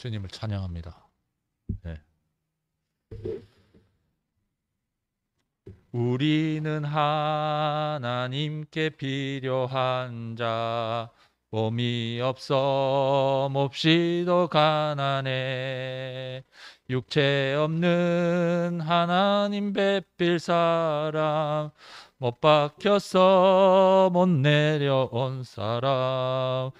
주님을 찬양합니다. 네. 우리는 하나님께 필요한 자 몸이 없어 몹시도 가난해 육체 없는 하나님 뵙필 사람 못 박혀서 못 내려온 사람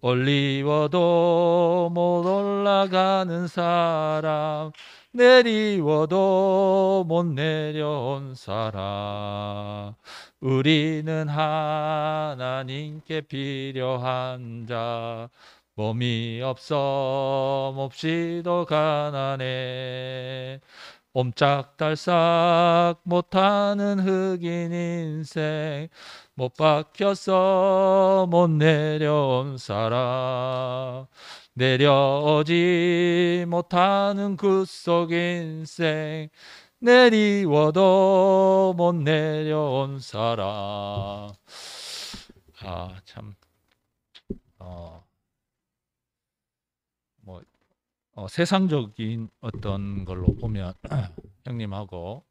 올리워도 못 올라가는 사람 내리워도 못 내려온 사람 우리는 하나님께 필요한 자 몸이 없어 몹시도 가난해 옴짝달싹 못하는 흑인 인생 못박혀서못 내려온 사람 내려오지 못하는 굿속 그 인생 내리워도 못 내려온 사람 아 참 어, 뭐, 어, 세상적인 어떤 걸로 보면 형님하고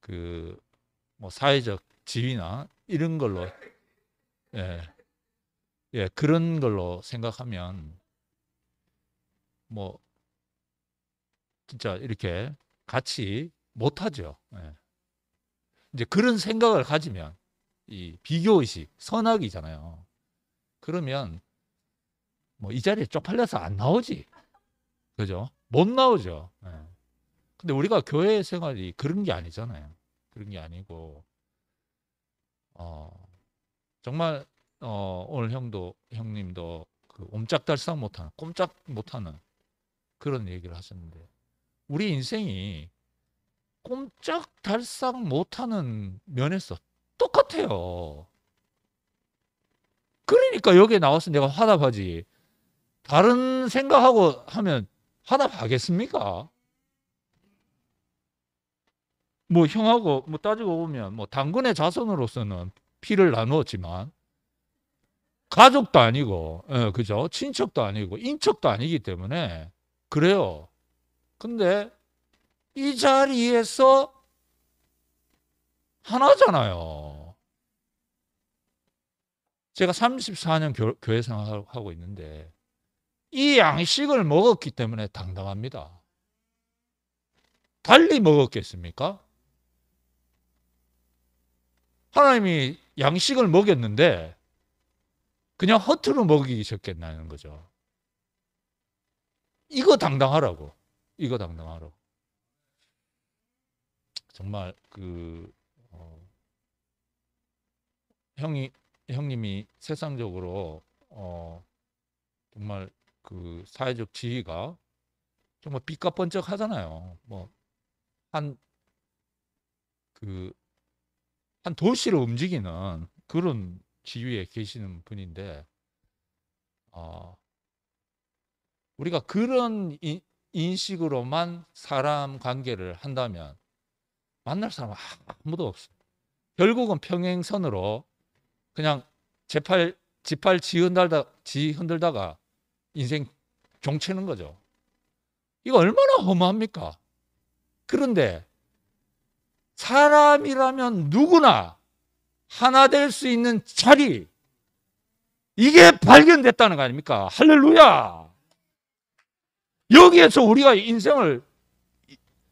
그 뭐 사회적 지위나 이런 걸로 예, 예 그런 걸로 생각하면 뭐 진짜 이렇게 같이 못하죠. 예. 이제 그런 생각을 가지면 이 비교 의식, 선악이잖아요. 그러면 뭐 이 자리에 쪽팔려서 안 나오지, 그죠? 못 나오죠. 예. 근데 우리가 교회 생활이 그런 게 아니잖아요. 그런 게 아니고 어, 정말 어, 오늘 형도 형님도 그 옴짝달싹 못하는 꼼짝 못하는 그런 얘기를 하셨는데 우리 인생이 꼼짝달싹 못하는 면에서 똑같아요. 그러니까 여기에 나와서 내가 화답하지. 다른 생각하고 하면 화답하겠습니까? 뭐 형하고 뭐 따지고 보면 뭐 당근의 자손으로서는 피를 나누었지만 가족도 아니고, 예, 그죠? 친척도 아니고, 인척도 아니기 때문에, 그래요. 근데 이 자리에서 하나잖아요. 제가 34년 교, 회 생활하고 을 있는데, 이 양식을 먹었기 때문에 당당합니다. 달리 먹었겠습니까? 하나님이 양식을 먹였는데 그냥 허투루 먹이셨겠냐는 거죠. 이거 당당하라고. 이거 당당하라고. 정말 그 어, 형이 형님이 세상적으로 어, 정말 그 사회적 지위가 정말 빛과 번쩍하잖아요. 뭐한그 한 도시를 움직이는 그런 지위에 계시는 분인데 어, 우리가 그런 이, 인식으로만 사람 관계를 한다면 만날 사람 아무도 없어. 결국은 평행선으로 그냥 제팔 지팔 지흔들다 지흔들다가 인생 종채는 거죠. 이거 얼마나 허무합니까? 그런데 사람이라면 누구나 하나 될 수 있는 자리, 이게 발견됐다는 거 아닙니까? 할렐루야! 여기에서 우리가 인생을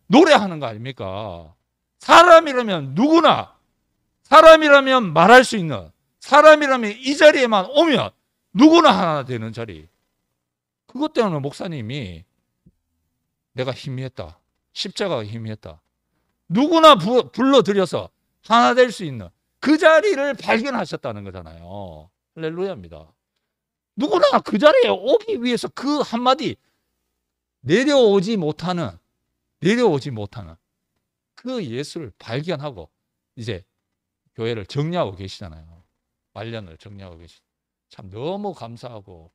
노래하는 거 아닙니까? 사람이라면 누구나, 사람이라면 말할 수 있는, 사람이라면 이 자리에만 오면 누구나 하나 되는 자리. 그것 때문에 목사님이 내가 힘이 했다 십자가가 힘이 했다 누구나 부, 불러들여서 하나 될 수 있는 그 자리를 발견하셨다는 거잖아요. 할렐루야입니다. 누구나 그 자리에 오기 위해서 그 한마디 내려오지 못하는 내려오지 못하는 그 예수를 발견하고 이제 교회를 정리하고 계시잖아요. 말년을 정리하고 계시. 참 너무 감사하고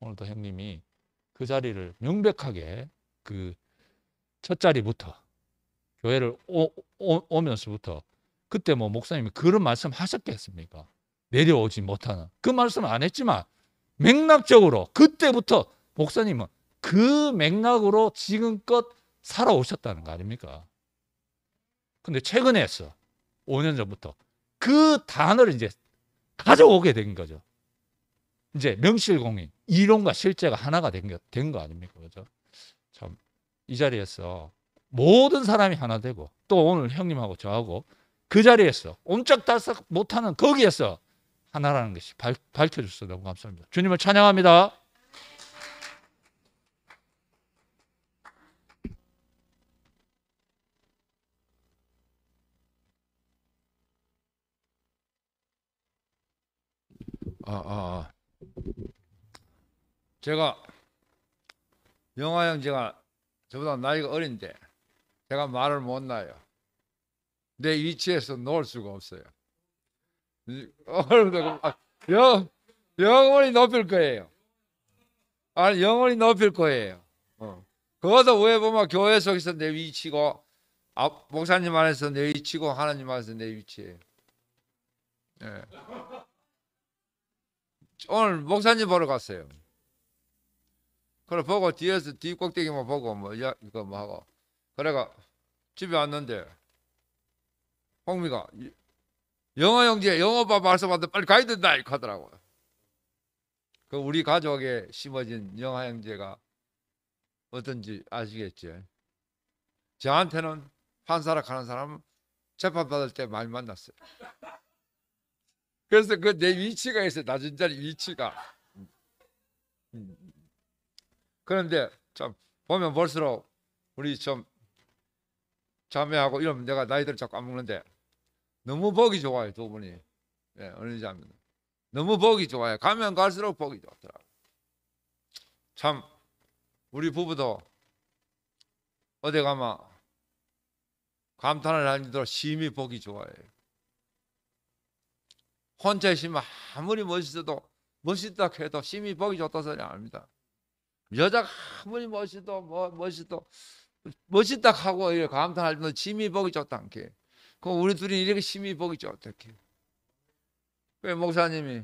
오늘도 형님이 그 자리를 명백하게 그 첫 자리부터 교회를 오, 오 면서부터 그때 뭐 목사님이 그런 말씀 하셨겠습니까? 내려오지 못하는 그 말씀 안 했지만 맥락적으로 그때부터 목사님은 그 맥락으로 지금껏 살아오셨다는 거 아닙니까? 근데 최근에 했어. 5년 전부터 그 단어를 이제 가져오게 된 거죠. 이제 명실공히 이론과 실제가 하나가 된 거 아닙니까? 그죠? 참 이 자리에서 모든 사람이 하나 되고 또 오늘 형님하고 저하고 그 자리에서 옴짝달싹 못하는 거기에서 하나라는 것이 밝, 혀주셔서 너무 감사합니다. 주님을 찬양합니다. 아, 아, 아. 제가 영화 형제가 저보다 나이가 어린데 제가 말을 못 나요. 내 위치에서 놓을 수가 없어요. 그, 아, 영, 영원히 높일 거예요. 아, 영원히 높일 거예요. 어. 그것도 왜 보면 교회 속에서 내 위치고 아, 목사님 안에서 내 위치고 하나님 안에서 내 위치예요. 예. 오늘 목사님 보러 갔어요. 그걸 보고 뒤에서 뒤 꼭대기만 보고 뭐 이거 뭐 하고 그래가 집에 왔는데 홍미가 영어 형제 영어 밥 말씀하는데 빨리 가야 된다 이렇게 하더라고. 그 우리 가족에 심어진 영어 형제가 어떤지 아시겠지. 저한테는 판사락 가는 사람 재판 받을 때 많이 만났어요. 그래서 그 내 위치가 있어요. 낮은 자리 위치가. 음. 그런데 참 보면 볼수록 우리 좀 자매하고 이러면 내가 나이들 자꾸 안 먹는데 너무 보기 좋아요 두 분이 예, 어느 자매 너무 보기 좋아요 가면 갈수록 보기 좋더라 참 우리 부부도 어디 가면 감탄을 하는데도 심히 보기 좋아요 혼자 있으면 아무리 멋있어도 멋있다 해도 심히 보기 좋다 소리 아닙니다 여자가 아무리 멋있어도 뭐 멋있어도 멋있다 하고 이렇게 감탄할 때는 짐이 보기 좋다 않게. 그 우리 둘이 이렇게 심히 보기 좋다 이게왜 목사님이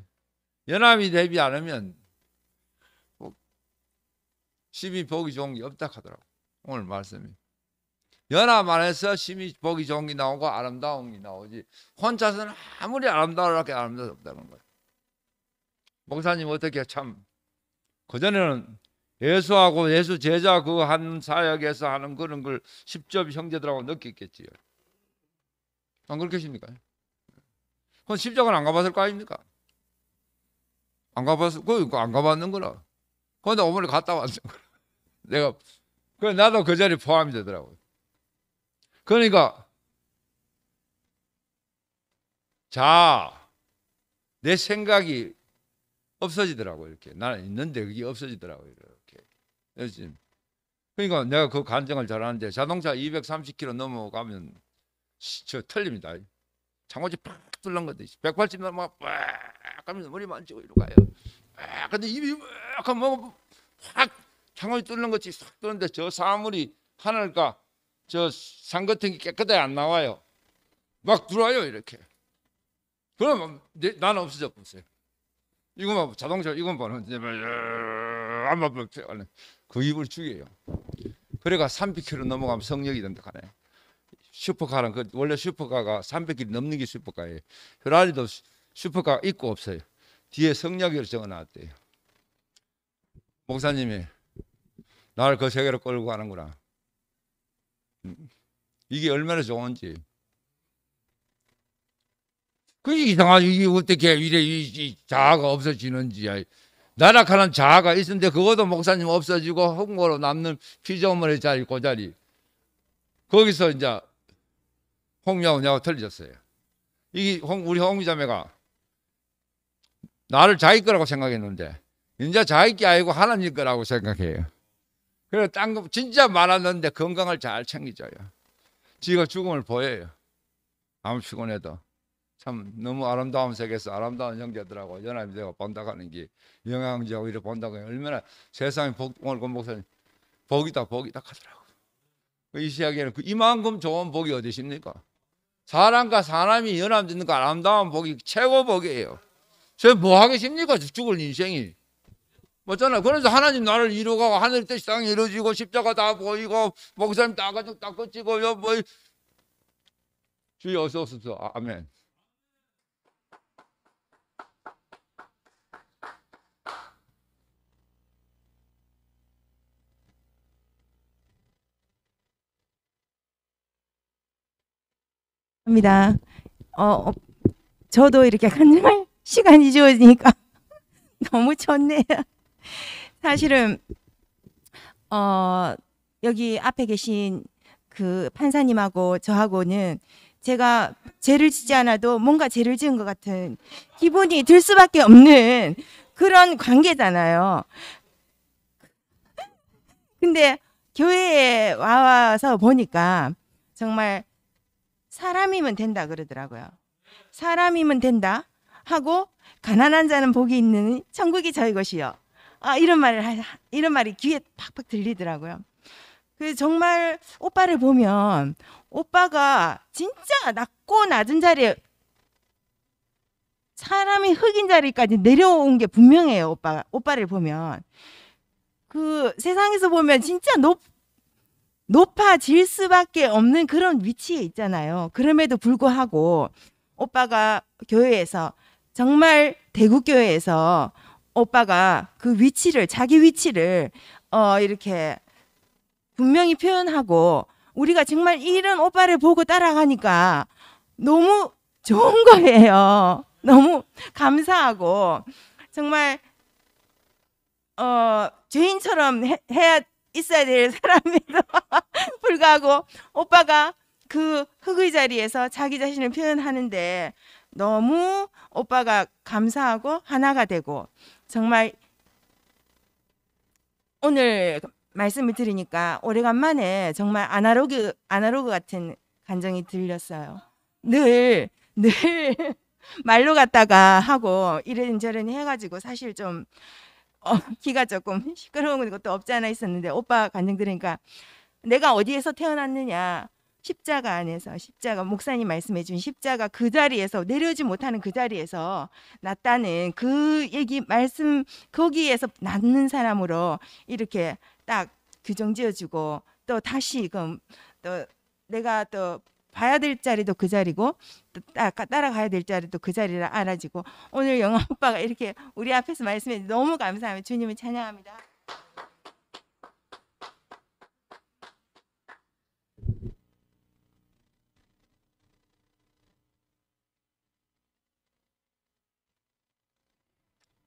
연합이 되지 않으면 뭐 심히 보기 좋은 게 없다 하더라고. 오늘 말씀이. 연합 안에서 심히 보기 좋은 게 나오고 아름다운 게 나오지. 혼자서는 아무리 아름다워라게 아름다워 없다는 거야. 목사님 어떻게 참 그전에는 예수하고 예수 제자 그 한 사역에서 하는 그런 걸 십접 형제들하고 느꼈겠지요. 안 그렇겠습니까? 그건 십자가는 안 가봤을 거 아닙니까? 안 가봤을 그안 그 가봤는 거라. 그런데 어머니 갔다 왔는 거라. 내가 그 나도 그 자리 포함이 되더라고 그러니까 자, 내 생각이 없어지더라고요. 이렇게 나는 있는데 그게 없어지더라고 이렇게. 알지? 그러니까 내가 그 간증을 잘하는데 자동차 230km 넘어가면 저 틀립니다. 창어지팍 뚫는 거듯 180 넘어 빡가면 머리 만지고 이러 가요. 아 근데 입이 막 하면 확창어지 뚫는 것이 싹 뚫는데 저 사물이 하늘과 저 산 같은 게 깨끗하게 안 나와요. 막 들어와요 이렇게. 그럼 내, 나는 없어져 보세요. 이거만 자동차 이건 보는 이제 안만 보세요. 그 입을 죽여요. 그래가 300km 넘어가면 성역이 된다 하네. 슈퍼카는 그 원래 슈퍼카가 300km 넘는 게 슈퍼카예요. 페라리도 슈퍼카 있고 없어요. 뒤에 성역을 적어놨대요. 목사님이 나를 그 세계로 끌고 가는구나. 음, 이게 얼마나 좋은지. 그 이상하지 이게 어떻게 이래 이, 자아가 없어지는지 나락하는 자아가 있는데 그것도 목사님 없어지고 흙고로 남는 피조물의 자리 그 자리 거기서 이제 홍야우냐고 틀려졌어요. 이 우리 홍미자매가 나를 자기 거라고 생각했는데 이제 자기 게 아니고 하나님 거라고 생각해요. 그래서 딴거 진짜 많았는데 건강을 잘 챙기자요. 지가 죽음을 보여요. 아무 피곤해도. 참 너무 아름다운 세계에서 아름다운 형제들하고 연합이 되고 본다고 는게 영양제하고 이렇게 본다고 얼마나 세상이 복, 오늘 그 목사님 복이다 복이다 하더라고 그 이 시야기에는 그 이만큼 좋은 복이 어디 있니까 사람과 사람이 연합되는 그 아름다운 복이 최고 복이에요 저뭐 하겠습니까? 죽을 인생이 맞잖아 뭐 그래서 하나님 나를 이루고 하늘 뜻이 땅에 이루어지고 십자가 다 보이고 목사님 다가지다 끝이고 뭐 주여 어서 오소서 아, 아멘. 합니다. 어, 어, 저도 이렇게 간증할 시간이 주어지니까 너무 좋네요. 사실은 어, 여기 앞에 계신 그 판사님하고 저하고는 제가 죄를 지지 않아도 뭔가 죄를 지은 것 같은 기분이 들 수밖에 없는 그런 관계잖아요. 근데 교회에 와서 보니까 정말 사람이면 된다 그러더라고요. 사람이면 된다 하고 가난한 자는 복이 있는 천국이 저희 것이요. 아 이런 말을 이런 말이 귀에 팍팍 들리더라고요. 그 정말 오빠를 보면 오빠가 진짜 낮고 낮은 자리에 사람이 흑인 자리까지 내려온 게 분명해요. 오빠 오빠를 보면 그 세상에서 보면 진짜 높 높아질 수밖에 없는 그런 위치에 있잖아요. 그럼에도 불구하고 오빠가 교회에서 정말 대구교회에서 오빠가 그 위치를 자기 위치를 어 이렇게 분명히 표현하고 우리가 정말 이런 오빠를 보고 따라가니까 너무 좋은 거예요. 너무 감사하고 정말 어 죄인처럼 해, 해야 있어야 될 사람에도 불구하고 오빠가 그 흙의 자리에서 자기 자신을 표현하는데 너무 오빠가 감사하고 하나가 되고 정말 오늘 말씀을 드리니까 오래간만에 정말 아날로그 아날로그 같은 감정이 들렸어요. 늘 늘 말로 갔다가 하고 이런저런 해가지고 사실 좀 어, 귀가 조금 시끄러운 것도 없지 않아 있었는데 오빠 간증 들으니까 내가 어디에서 태어났느냐 십자가 안에서 십자가 목사님 말씀해 준 십자가 그 자리에서 내려오지 못하는 그 자리에서 났다는 그 얘기 말씀 거기에서 낳는 사람으로 이렇게 딱 규정 지어주고 또 다시 그럼 또 내가 또 봐야 될 자리도 그 자리고 따라가야 될 자리도 그 자리라 알아지고 오늘 영아 오빠가 이렇게 우리 앞에서 말씀해 너무 감사합니다. 주님을 찬양합니다.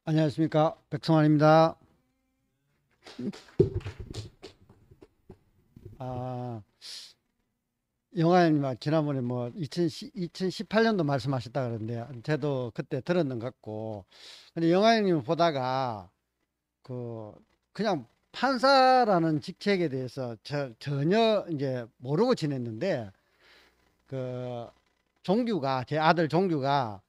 안녕하십니까 백성환입니다. 아 영화님 지난번에 뭐 2010, 2018년도 말씀하셨다 그러는데 저도 그때 들었는 것 같고 근데 영화님 보다가 그 그냥 판사라는 직책에 대해서 저, 전혀 이제 모르고 지냈는데 그 종규가 제 아들 종규가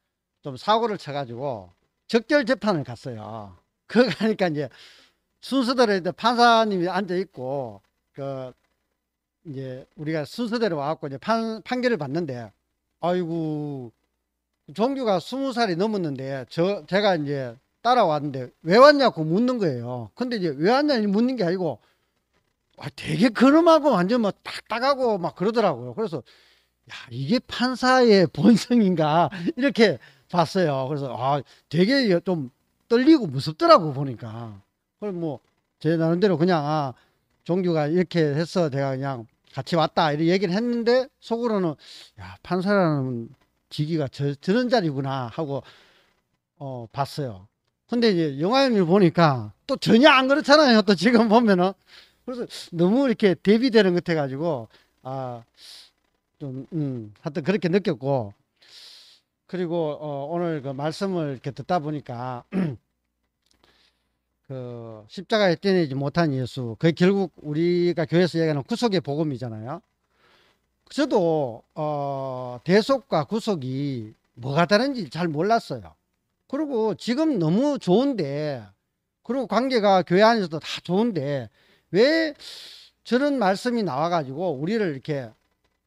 좀 사고를 쳐가지고 적절 재판을 갔어요. 그거 가니까 이제 순서대로 이제 판사님이 앉아 있고 그 이제 우리가 순서대로 와갖고 이제 판, 판결을 받는데 아이고 종규가 스무 살이 넘었는데 저 제가 이제 따라왔는데 왜 왔냐고 묻는 거예요. 근데 이제 왜 왔냐 묻는 게 아니고 아, 되게 그름하고 완전 뭐 딱딱하고 막 그러더라고요. 그래서 야 이게 판사의 본성인가 이렇게 봤어요. 그래서 아 되게 좀 떨리고 무섭더라고 보니까. 그럼 뭐제 나름대로 그냥 아 종규가 이렇게 해서 내가 그냥 같이 왔다 이런 얘기를 했는데 속으로는 야 판사라는 직위가 저, 저런 자리구나 하고 어 봤어요. 근데 이제 영화를 보니까 또 전혀 안 그렇잖아요. 또 지금 보면은 그래서 너무 이렇게 대비되는 것 같아가지고 아좀 음, 하여튼 그렇게 느꼈고 그리고 어, 오늘 그 말씀을 이렇게 듣다 보니까 그 십자가에 떼내지 못한 예수 그 결국 우리가 교회에서 얘기하는 구속의 복음이잖아요 저도 어, 대속과 구속이 뭐가 다른지 잘 몰랐어요 그리고 지금 너무 좋은데 그리고 관계가 교회 안에서도 다 좋은데 왜 저런 말씀이 나와가지고 우리를 이렇게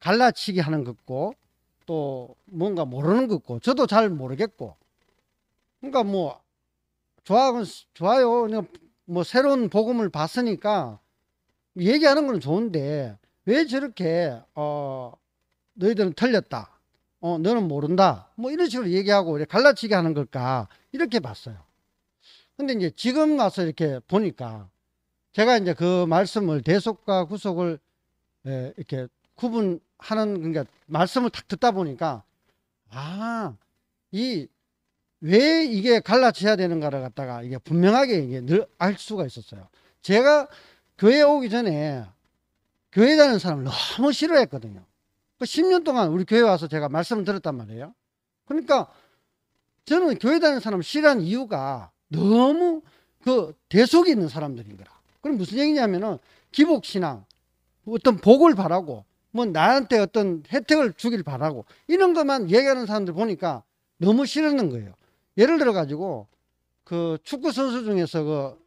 갈라치게 하는 것고 또 뭔가 모르는 것고 저도 잘 모르겠고 그러니까 뭐 좋아, 좋아요. 그냥 뭐 새로운 복음을 봤으니까 얘기하는 건 좋은데 왜 저렇게 어 너희들은 틀렸다. 어 너는 모른다. 뭐 이런 식으로 얘기하고 갈라치게 하는 걸까 이렇게 봤어요. 근데 이제 지금 와서 이렇게 보니까 제가 이제 그 말씀을 대속과 구속을 에, 예, 이렇게 구분하는 그러니까 말씀을 딱 듣다 보니까 아이 왜 이게 갈라쳐야 되는가를 갖다가 이게 분명하게 이게 늘 알 수가 있었어요. 제가 교회 오기 전에 교회 다니는 사람을 너무 싫어했거든요. 그 10년 동안 우리 교회 와서 제가 말씀을 들었단 말이에요. 그러니까 저는 교회 다니는 사람을 싫어한 이유가 너무 그 대속이 있는 사람들인 거라. 그럼 무슨 얘기냐면은 기복신앙, 어떤 복을 바라고, 뭐 나한테 어떤 혜택을 주길 바라고, 이런 것만 얘기하는 사람들 보니까 너무 싫었는 거예요. 예를 들어 가지고 그 축구 선수 중에서 그,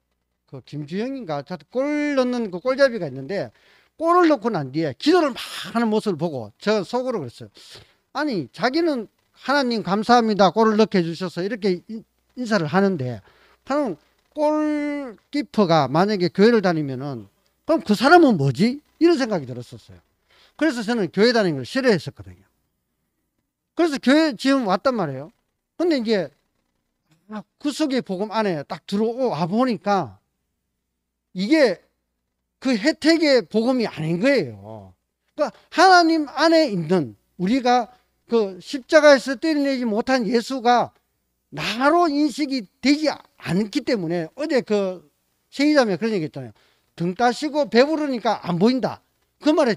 그 김주영인가 골 넣는 그 골잡이가 있는데 골을 넣고 난 뒤에 기도를 막 하는 모습을 보고 저 속으로 그랬어요. 아니 자기는 하나님 감사합니다 골을 넣게 해주셔서 이렇게 인사를 하는데 하는 골키퍼가 만약에 교회를 다니면은 그럼 그 사람은 뭐지? 이런 생각이 들었었어요. 그래서 저는 교회 다니는 걸 싫어했었거든요. 그래서 교회 지금 왔단 말이에요. 근데 이제 구 속의 복음 안에 딱 들어와 보니까 이게 그 혜택의 복음이 아닌 거예요. 그러니까 하나님 안에 있는 우리가 그 십자가에서 때려내지 못한 예수가 나로 인식이 되지 않기 때문에 어제 그 세이자매 그런 얘기 했잖아요. 등 따시고 배부르니까 안 보인다. 그 말에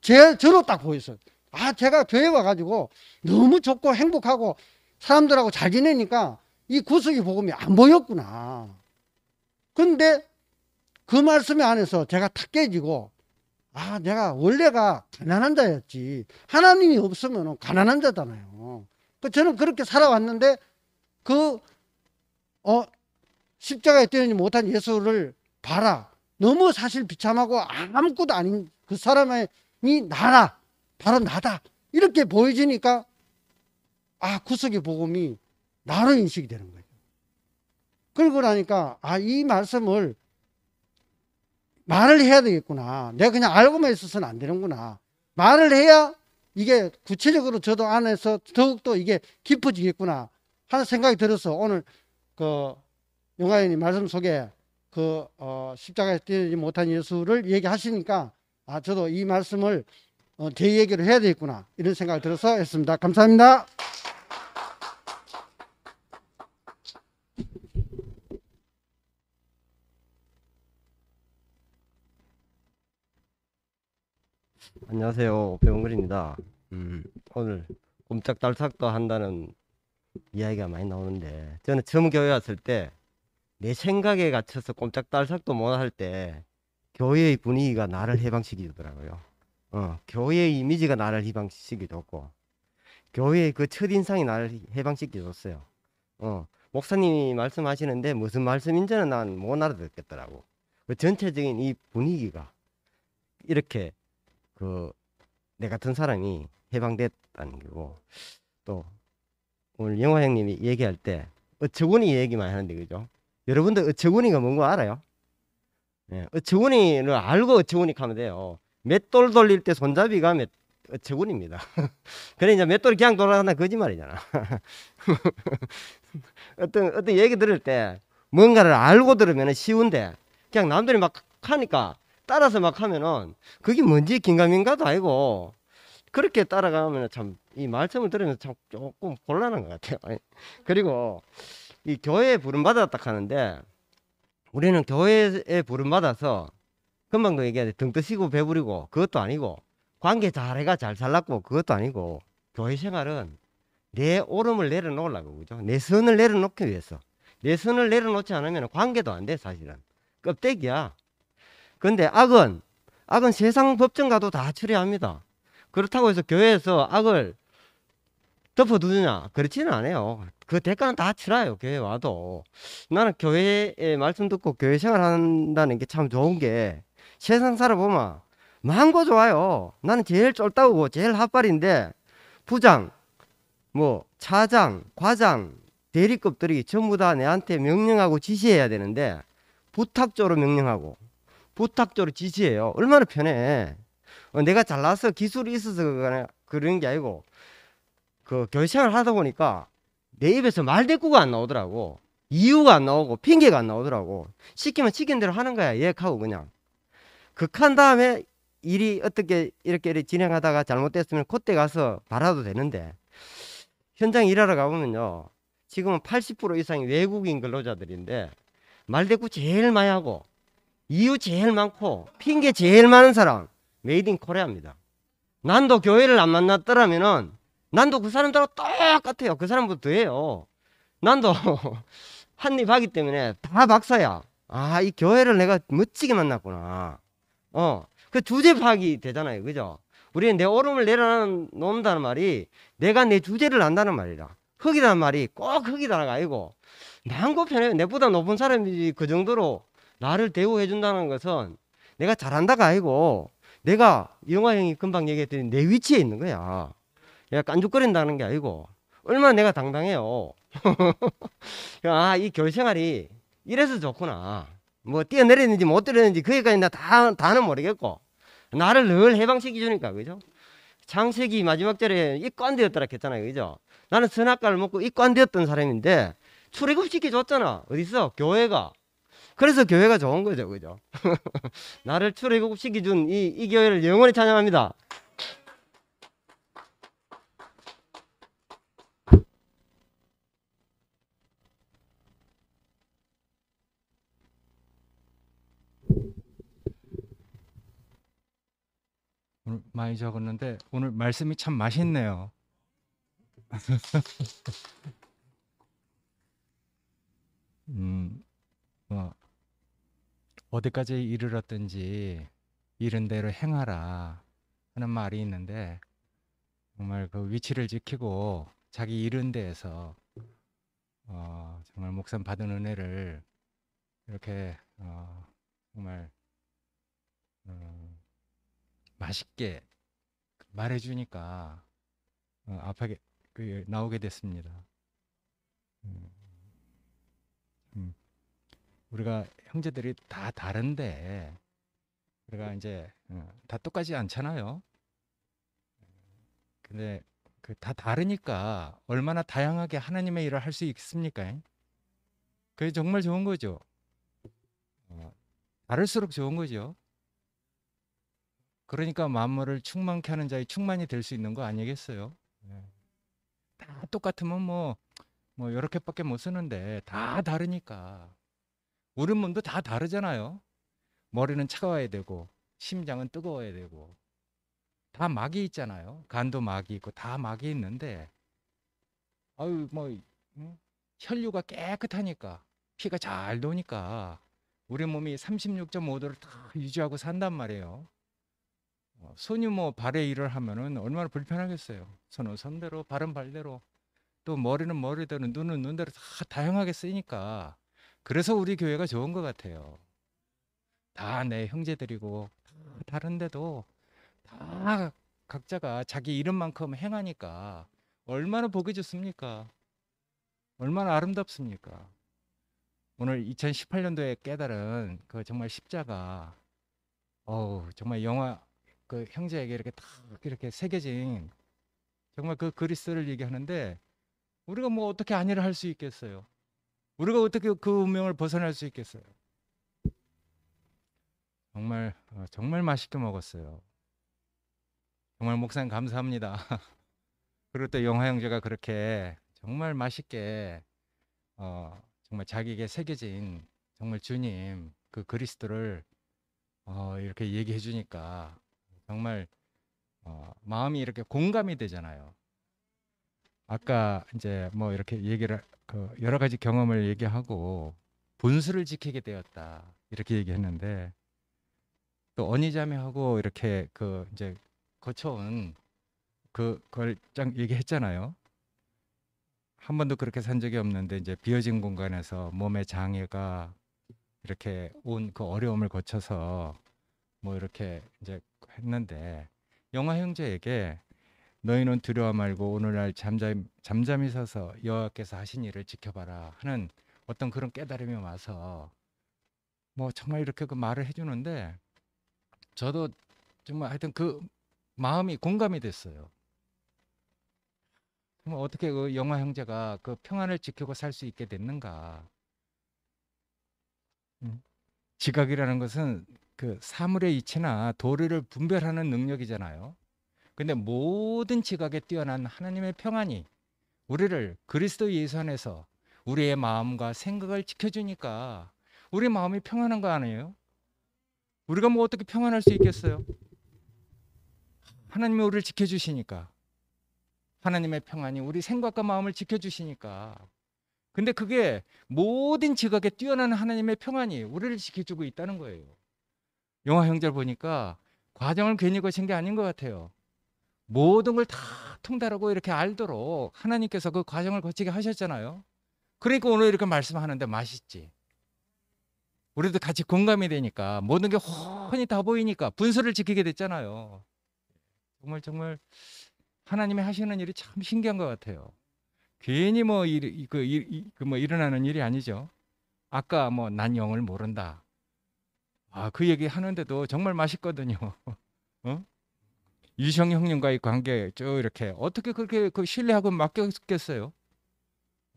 제, 저로 딱 보였어요. 아, 제가 교회 와가지고 너무 좋고 행복하고 사람들하고 잘 지내니까 이 구속의 복음이 안 보였구나. 근데 그 말씀에 안에서 제가 탁 깨지고 아, 내가 원래가 가난한 자였지. 하나님이 없으면 가난한 자잖아요. 그 저는 그렇게 살아왔는데 그 어, 십자가에 뛰어지 못한 예수를 봐라. 너무 사실 비참하고 아무것도 아닌 그 사람이 나라. 바로 나다. 이렇게 보여지니까 아, 구석의 복음이 나로 인식이 되는 거예요. 그러고 나니까 아 이 말씀을 말을 해야 되겠구나. 내가 그냥 알고만 있어서는 안 되는구나. 말을 해야 이게 구체적으로 저도 안에서 더욱더 이게 깊어지겠구나 하는 생각이 들어서 오늘 그 용화인이 말씀 속에 그어 십자가에 뛰지 못한 예수를 얘기하시니까 아 저도 이 말씀을 어, 재얘기를 해야 되겠구나 이런 생각을 들어서 했습니다. 감사합니다. 안녕하세요 배용글입니다 음, 오늘 꼼짝달싹도 한다는 이야기가 많이 나오는데 저는 처음 교회 왔을 때 내 생각에 갇혀서 꼼짝달싹도 못 할 때 교회의 분위기가 나를 해방시키더라고요 어, 교회의 이미지가 나를 해방시키기고 교회의 그 첫인상이 나를 해방시켜줬어요 어, 목사님이 말씀하시는데 무슨 말씀인지는 난못 알아듣겠더라고 그 전체적인 이 분위기가 이렇게 그내 같은 사람이 해방됐다는 거고 또 오늘 영화 형님이 얘기할 때 어처구니 얘기만 하는데 그죠? 여러분들 어처구니가 뭔 거 알아요? 예, 어처구니를 알고 어처구니 가면 돼요. 맷돌 돌릴 때 손잡이가 맷, 어처구니입니다. 그래 이제 맷돌 그냥 돌아가나 거짓말이잖아. 어떤 어떤 얘기 들을 때 뭔가를 알고 들으면 쉬운데 그냥 남들이 막 하니까 따라서 막 하면은 그게 뭔지 긴가민가도 아니고 그렇게 따라가면 참 이 말씀을 들으면 참 조금 곤란한 것 같아요. 그리고 이 교회에 부름 받았다 하는데 우리는 교회에 부름 받아서 금방그 얘기하는데 등 뜨시고 배부리고 그것도 아니고 관계 잘해가 잘 살랐고 그것도 아니고 교회 생활은 내 오름을 내려놓으려고 그죠? 내 선을 내려놓기 위해서 내 선을 내려놓지 않으면 관계도 안 돼 사실은 껍데기야. 근데 악은 악은 세상 법정가도 다 처리합니다. 그렇다고 해서 교회에서 악을 덮어두느냐 그렇지는 않아요. 그 대가는 다치라요 교회 와도 나는 교회의 말씀 듣고 교회 생활한다는 게 참 좋은 게 세상 살아보면 망고 좋아요. 나는 제일 쫄따우고 제일 핫발인데 부장, 뭐 차장, 과장, 대리급들이 전부 다 내한테 명령하고 지시해야 되는데 부탁조로 명령하고 부탁적으로 지지해요 얼마나 편해. 어, 내가 잘나서 기술이 있어서 그런 게 아니고 그 결생을 하다 보니까 내 입에서 말대꾸가 안 나오더라고. 이유가 안 나오고 핑계가 안 나오더라고. 시키면 시킨 대로 하는 거야. 예약하고 그냥. 극한 다음에 일이 어떻게 이렇게 진행하다가 잘못됐으면 그때 가서 말아도 되는데 현장 일하러 가보면요. 지금은 80% 이상이 외국인 근로자들인데 말대꾸 제일 많이 하고 이유 제일 많고 핑계 제일 많은 사람 메이드 인 코리아입니다. 난도 교회를 안 만났더라면은 난도 그 사람들하고 똑같아요. 그사람부터 더해요. 난도 한입 하기 때문에 다 박사야. 아, 이 교회를 내가 멋지게 만났구나. 어. 그 주제 파악이 되잖아요. 그죠? 우리는 내 얼음을 내려놓는다는 말이 내가 내 주제를 안다는 말이다 흙이라는 말이 꼭 흙이다가 아니고 난고 편해요. 내보다 높은 사람이 그 정도로 나를 대우해 준다는 것은 내가 잘한다가 아니고 내가 이영화 형이 금방 얘기했더니 내 위치에 있는 거야. 내가 깐죽거린다는 게 아니고 얼마나 내가 당당해요. 아, 이 결생활이 이래서 좋구나. 뭐 뛰어내렸는지 못 뛰어내렸는지 그기까지나 다, 다는 모르겠고 나를 늘 해방시키 주니까 그죠? 창세기 마지막 절에 입관되었더라 했잖아요 그죠? 나는 선악과를 먹고 입관되었던 사람인데 출애굽시켜 줬잖아 어디 있어 교회가 그래서 교회가 좋은 거죠, 그죠? 나를 출애굽 시켜준 이, 이 교회를 영원히 찬양합니다. 오늘 많이 적었는데 오늘 말씀이 참 맛있네요. 음, 어디까지 이르렀든지 이른 대로 행하라 하는 말이 있는데 정말 그 위치를 지키고 자기 이른 데에서 어, 정말 목숨 받은 은혜를 이렇게 어, 정말 어, 맛있게 말해주니까 어, 앞에 그 나오게 됐습니다. 음. 우리가 형제들이 다 다른데 우리가 이제 어, 다 똑같지 않잖아요. 근데 그다 다르니까 얼마나 다양하게 하나님의 일을 할 수 있습니까? 그게 정말 좋은 거죠. 어, 다를수록 좋은 거죠. 그러니까 만물을 충만케 하는 자의 충만이 될 수 있는 거 아니겠어요? 네. 다 똑같으면 뭐, 뭐, 이렇게밖에 못 쓰는데 다 다르니까 우리 몸도 다 다르잖아요. 머리는 차가워야 되고 심장은 뜨거워야 되고 다 막이 있잖아요. 간도 막이 있고 다 막이 있는데 아유 뭐 응? 혈류가 깨끗하니까 피가 잘 도니까 우리 몸이 36.5도를 다 유지하고 산단 말이에요. 어, 손이 뭐 발에 일을 하면은 얼마나 불편하겠어요. 손은 손대로, 발은 발대로, 또 머리는 머리대로, 눈은 눈대로 다 다양하게 쓰니까 이 그래서 우리 교회가 좋은 것 같아요. 다 내 형제들이고 다른데도 다 각자가 자기 이름만큼 행하니까 얼마나 보기 좋습니까? 얼마나 아름답습니까? 오늘 2018년도에 깨달은 그 정말 십자가 어우 정말 영화 그 형제에게 이렇게 딱 이렇게 새겨진 정말 그 그리스를 얘기하는데 우리가 뭐 어떻게 아니를 할 수 있겠어요? 우리가 어떻게 그 운명을 벗어날 수 있겠어요? 정말 어, 정말 맛있게 먹었어요. 정말 목사님 감사합니다. 그리고 또 영화 형제가 그렇게 정말 맛있게 어, 정말 자기에게 새겨진 정말 주님 그 그리스도를 어, 이렇게 얘기해 주니까 정말 어, 마음이 이렇게 공감이 되잖아요. 아까 이제 뭐 이렇게 얘기를 그 여러 가지 경험을 얘기하고 분수를 지키게 되었다 이렇게 얘기했는데 또 언니자매하고 이렇게 그 이제 거쳐온 그 그걸 짱 얘기했잖아요. 한 번도 그렇게 산 적이 없는데 이제 비어진 공간에서 몸의 장애가 이렇게 온 그 어려움을 거쳐서 뭐 이렇게 이제 했는데 영화 형제에게 너희는 두려워 말고 오늘날 잠잠, 잠잠히 서서 여호와께서 하신 일을 지켜봐라 하는 어떤 그런 깨달음이 와서 뭐 정말 이렇게 그 말을 해주는데 저도 정말 하여튼 그 마음이 공감이 됐어요. 정말 어떻게 그 영화 형제가 그 평안을 지키고 살 수 있게 됐는가? 음. 지각이라는 것은 그 사물의 이치나 도리를 분별하는 능력이잖아요. 근데 모든 지각에 뛰어난 하나님의 평안이 우리를 그리스도 예수 안에서 우리의 마음과 생각을 지켜주니까 우리 마음이 평안한 거 아니에요? 우리가 뭐 어떻게 평안할 수 있겠어요? 하나님이 우리를 지켜주시니까 하나님의 평안이 우리 생각과 마음을 지켜주시니까 근데 그게 모든 지각에 뛰어난 하나님의 평안이 우리를 지켜주고 있다는 거예요. 영화 형제를 보니까 과정을 괜히 거친 게 아닌 것 같아요. 모든 걸 다 통달하고 이렇게 알도록 하나님께서 그 과정을 거치게 하셨잖아요. 그러니까 오늘 이렇게 말씀하는데 맛있지. 우리도 같이 공감이 되니까 모든 게 훤히 다 보이니까 분수를 지키게 됐잖아요. 정말 정말 하나님이 하시는 일이 참 신기한 것 같아요. 괜히 뭐, 그, 일, 그, 뭐 일어나는 일이 아니죠. 아까 뭐 난 영을 모른다. 아, 그 얘기 하는데도 정말 맛있거든요. 어? 이성 형님과의 관계 쭉 이렇게 어떻게 그렇게 그 신뢰하고 맡겼겠어요?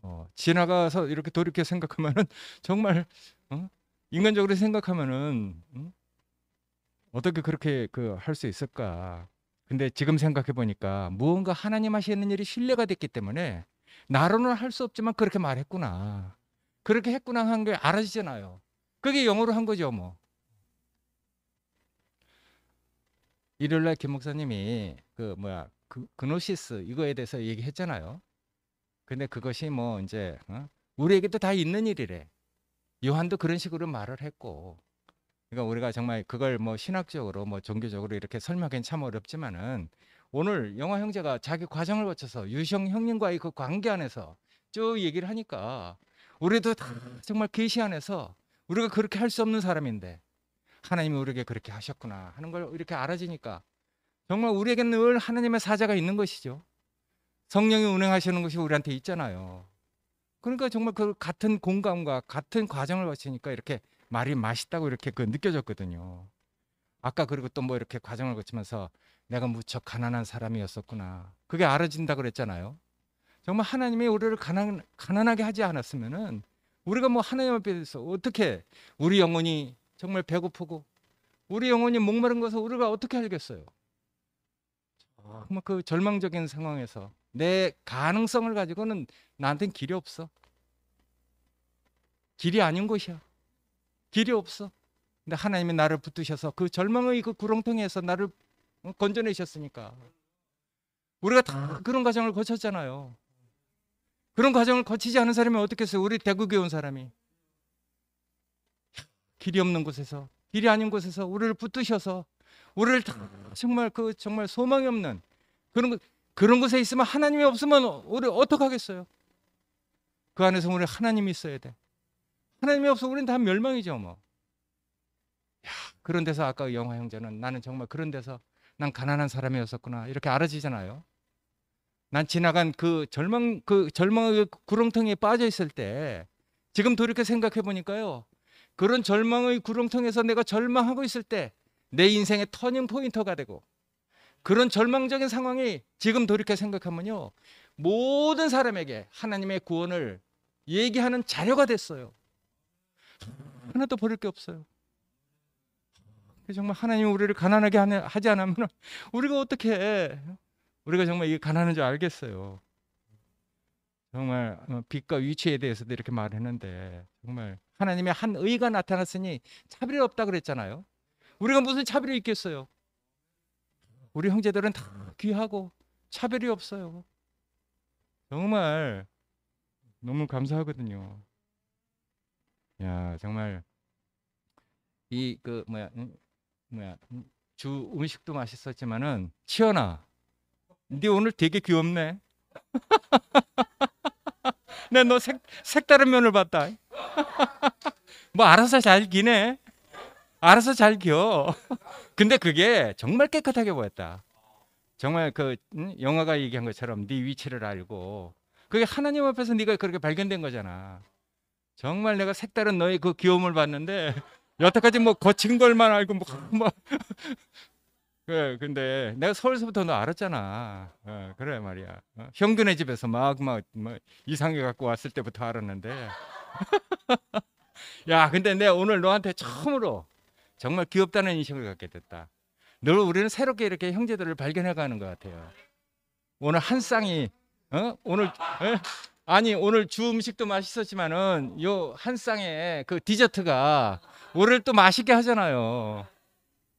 어, 지나가서 이렇게 돌이켜 생각하면은 정말 어? 인간적으로 생각하면은 어? 어떻게 그렇게 그 할 수 있을까? 근데 지금 생각해 보니까 무언가 하나님 하시는 일이 신뢰가 됐기 때문에 나로는 할 수 없지만 그렇게 말했구나. 그렇게 했구나 한 게 알아지잖아요. 그게 영어로 한 거죠, 뭐. 일요일 날 김 목사님이 그 뭐야 그, 그노시스 이거에 대해서 얘기했잖아요. 근데 그것이 뭐 이제 어? 우리에게도 다 있는 일이래. 요한도 그런 식으로 말을 했고. 그러니까 우리가 정말 그걸 뭐 신학적으로 뭐 종교적으로 이렇게 설명하기는 참 어렵지만은 오늘 영화 형제가 자기 과정을 거쳐서 유시영 형님과의 그 관계 안에서 쭉 얘기를 하니까 우리도 다 정말 계시 그 안에서 우리가 그렇게 할 수 없는 사람인데 하나님이 우리에게 그렇게 하셨구나 하는 걸 이렇게 알아지니까 정말 우리에게 늘 하나님의 사자가 있는 것이죠. 성령이 운행하시는 것이 우리한테 있잖아요. 그러니까 정말 그 같은 공감과 같은 과정을 거치니까 이렇게 말이 맛있다고 이렇게 그 느껴졌거든요. 아까 그리고 또 뭐 이렇게 과정을 거치면서 내가 무척 가난한 사람이었었구나. 그게 알아진다 그랬잖아요. 정말 하나님이 우리를 가난, 가난하게 하지 않았으면은 우리가 뭐 하나님 앞에서 어떻게 우리 영혼이 정말 배고프고 우리 영혼이 목마른 것을 우리가 어떻게 알겠어요? 정말 그 절망적인 상황에서 내 가능성을 가지고는 나한텐 길이 없어. 길이 아닌 곳이야. 길이 없어. 근데 하나님이 나를 붙드셔서 그 절망의 그 구렁텅이에서 나를 어, 건져내셨으니까. 우리가 다 아. 그런 과정을 거쳤잖아요. 그런 과정을 거치지 않은 사람이 어떻겠어요? 우리 대구에 온 사람이. 길이 없는 곳에서 길이 아닌 곳에서 우리를 붙드셔서 우리를 정말 그 정말 소망이 없는 그런 것 그런 곳에 있으면 하나님이 없으면 우리 어떡 하겠어요? 그 안에서 우리 하나님이 있어야 돼. 하나님이 없어 우리는 다 멸망이죠 뭐. 야, 그런 데서 아까 영화 형제는 나는 정말 그런 데서 난 가난한 사람이었었구나 이렇게 알아지잖아요. 난 지나간 그 절망 그 절망의 구렁텅이에 빠져 있을 때 지금 돌이켜 생각해 보니까요 그런 절망의 구렁텅에서 내가 절망하고 있을 때 내 인생의 터닝 포인터가 되고 그런 절망적인 상황이 지금 돌이켜 생각하면요. 모든 사람에게 하나님의 구원을 얘기하는 자료가 됐어요. 하나도 버릴 게 없어요. 정말 하나님 우리를 가난하게 하지 않으면 우리가 어떻게 해? 우리가 정말 이 가난한 줄 알겠어요. 정말 어, 빛과 위치에 대해서도 이렇게 말했는데 정말 하나님의 한 의가 나타났으니 차별이 없다 그랬잖아요. 우리가 무슨 차별이 있겠어요? 우리 형제들은 다 귀하고 차별이 없어요. 정말 너무 감사하거든요. 야, 정말 이 그 뭐야 응? 뭐야 주 음식도 맛있었지만은 치연아, 네 오늘 되게 귀엽네. 내너 네, 색다른 면을 봤다. 뭐 알아서 잘 기네. 알아서 잘 기어. 근데 그게 정말 깨끗하게 보였다. 정말 그 응? 영화가 얘기한 것처럼 네 위치를 알고 그게 하나님 앞에서 네가 그렇게 발견된 거잖아. 정말 내가 색다른 너의 그 귀여움을 봤는데 여태까지 뭐 거친 걸만 알고 뭐 막. 뭐. 그래, 근데 내가 서울서부터 너 알았잖아. 어, 그래 말이야. 어? 형근의 집에서 막막 막, 막 뭐 이상해 갖고 왔을 때부터 알았는데. 야, 근데 내 오늘 너한테 처음으로 정말 귀엽다는 인식을 갖게 됐다. 늘 우리는 새롭게 이렇게 형제들을 발견해가는 것 같아요. 오늘 한 쌍이 어? 오늘 에? 어? 아니 오늘 주 음식도 맛있었지만은 요 한 쌍의 그 디저트가 우리를 또 맛있게 하잖아요.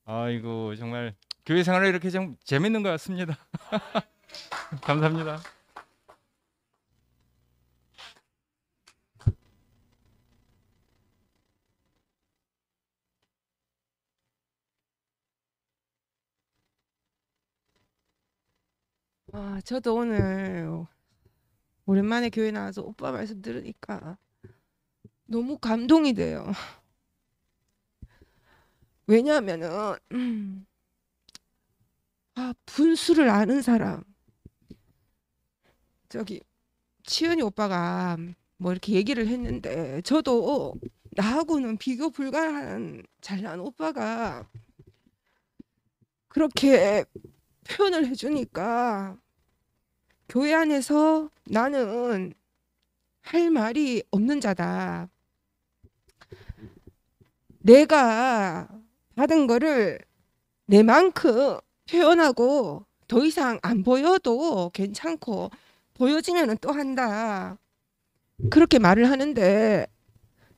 아이고 정말 교회 생활이 이렇게 좀 재밌는 것 같습니다. 감사합니다. 아, 저도 오늘 오랜만에 교회 나와서 오빠 말씀 들으니까 너무 감동이 돼요. 왜냐하면은 음, 아, 분수를 아는 사람 저기 치은이 오빠가 뭐 이렇게 얘기를 했는데 저도 나하고는 비교 불가한 잘난 오빠가 그렇게 표현을 해주니까 교회 안에서 나는 할 말이 없는 자다. 내가 받은 거를 내만큼 표현하고 더 이상 안 보여도 괜찮고 보여지면 또 한다. 그렇게 말을 하는데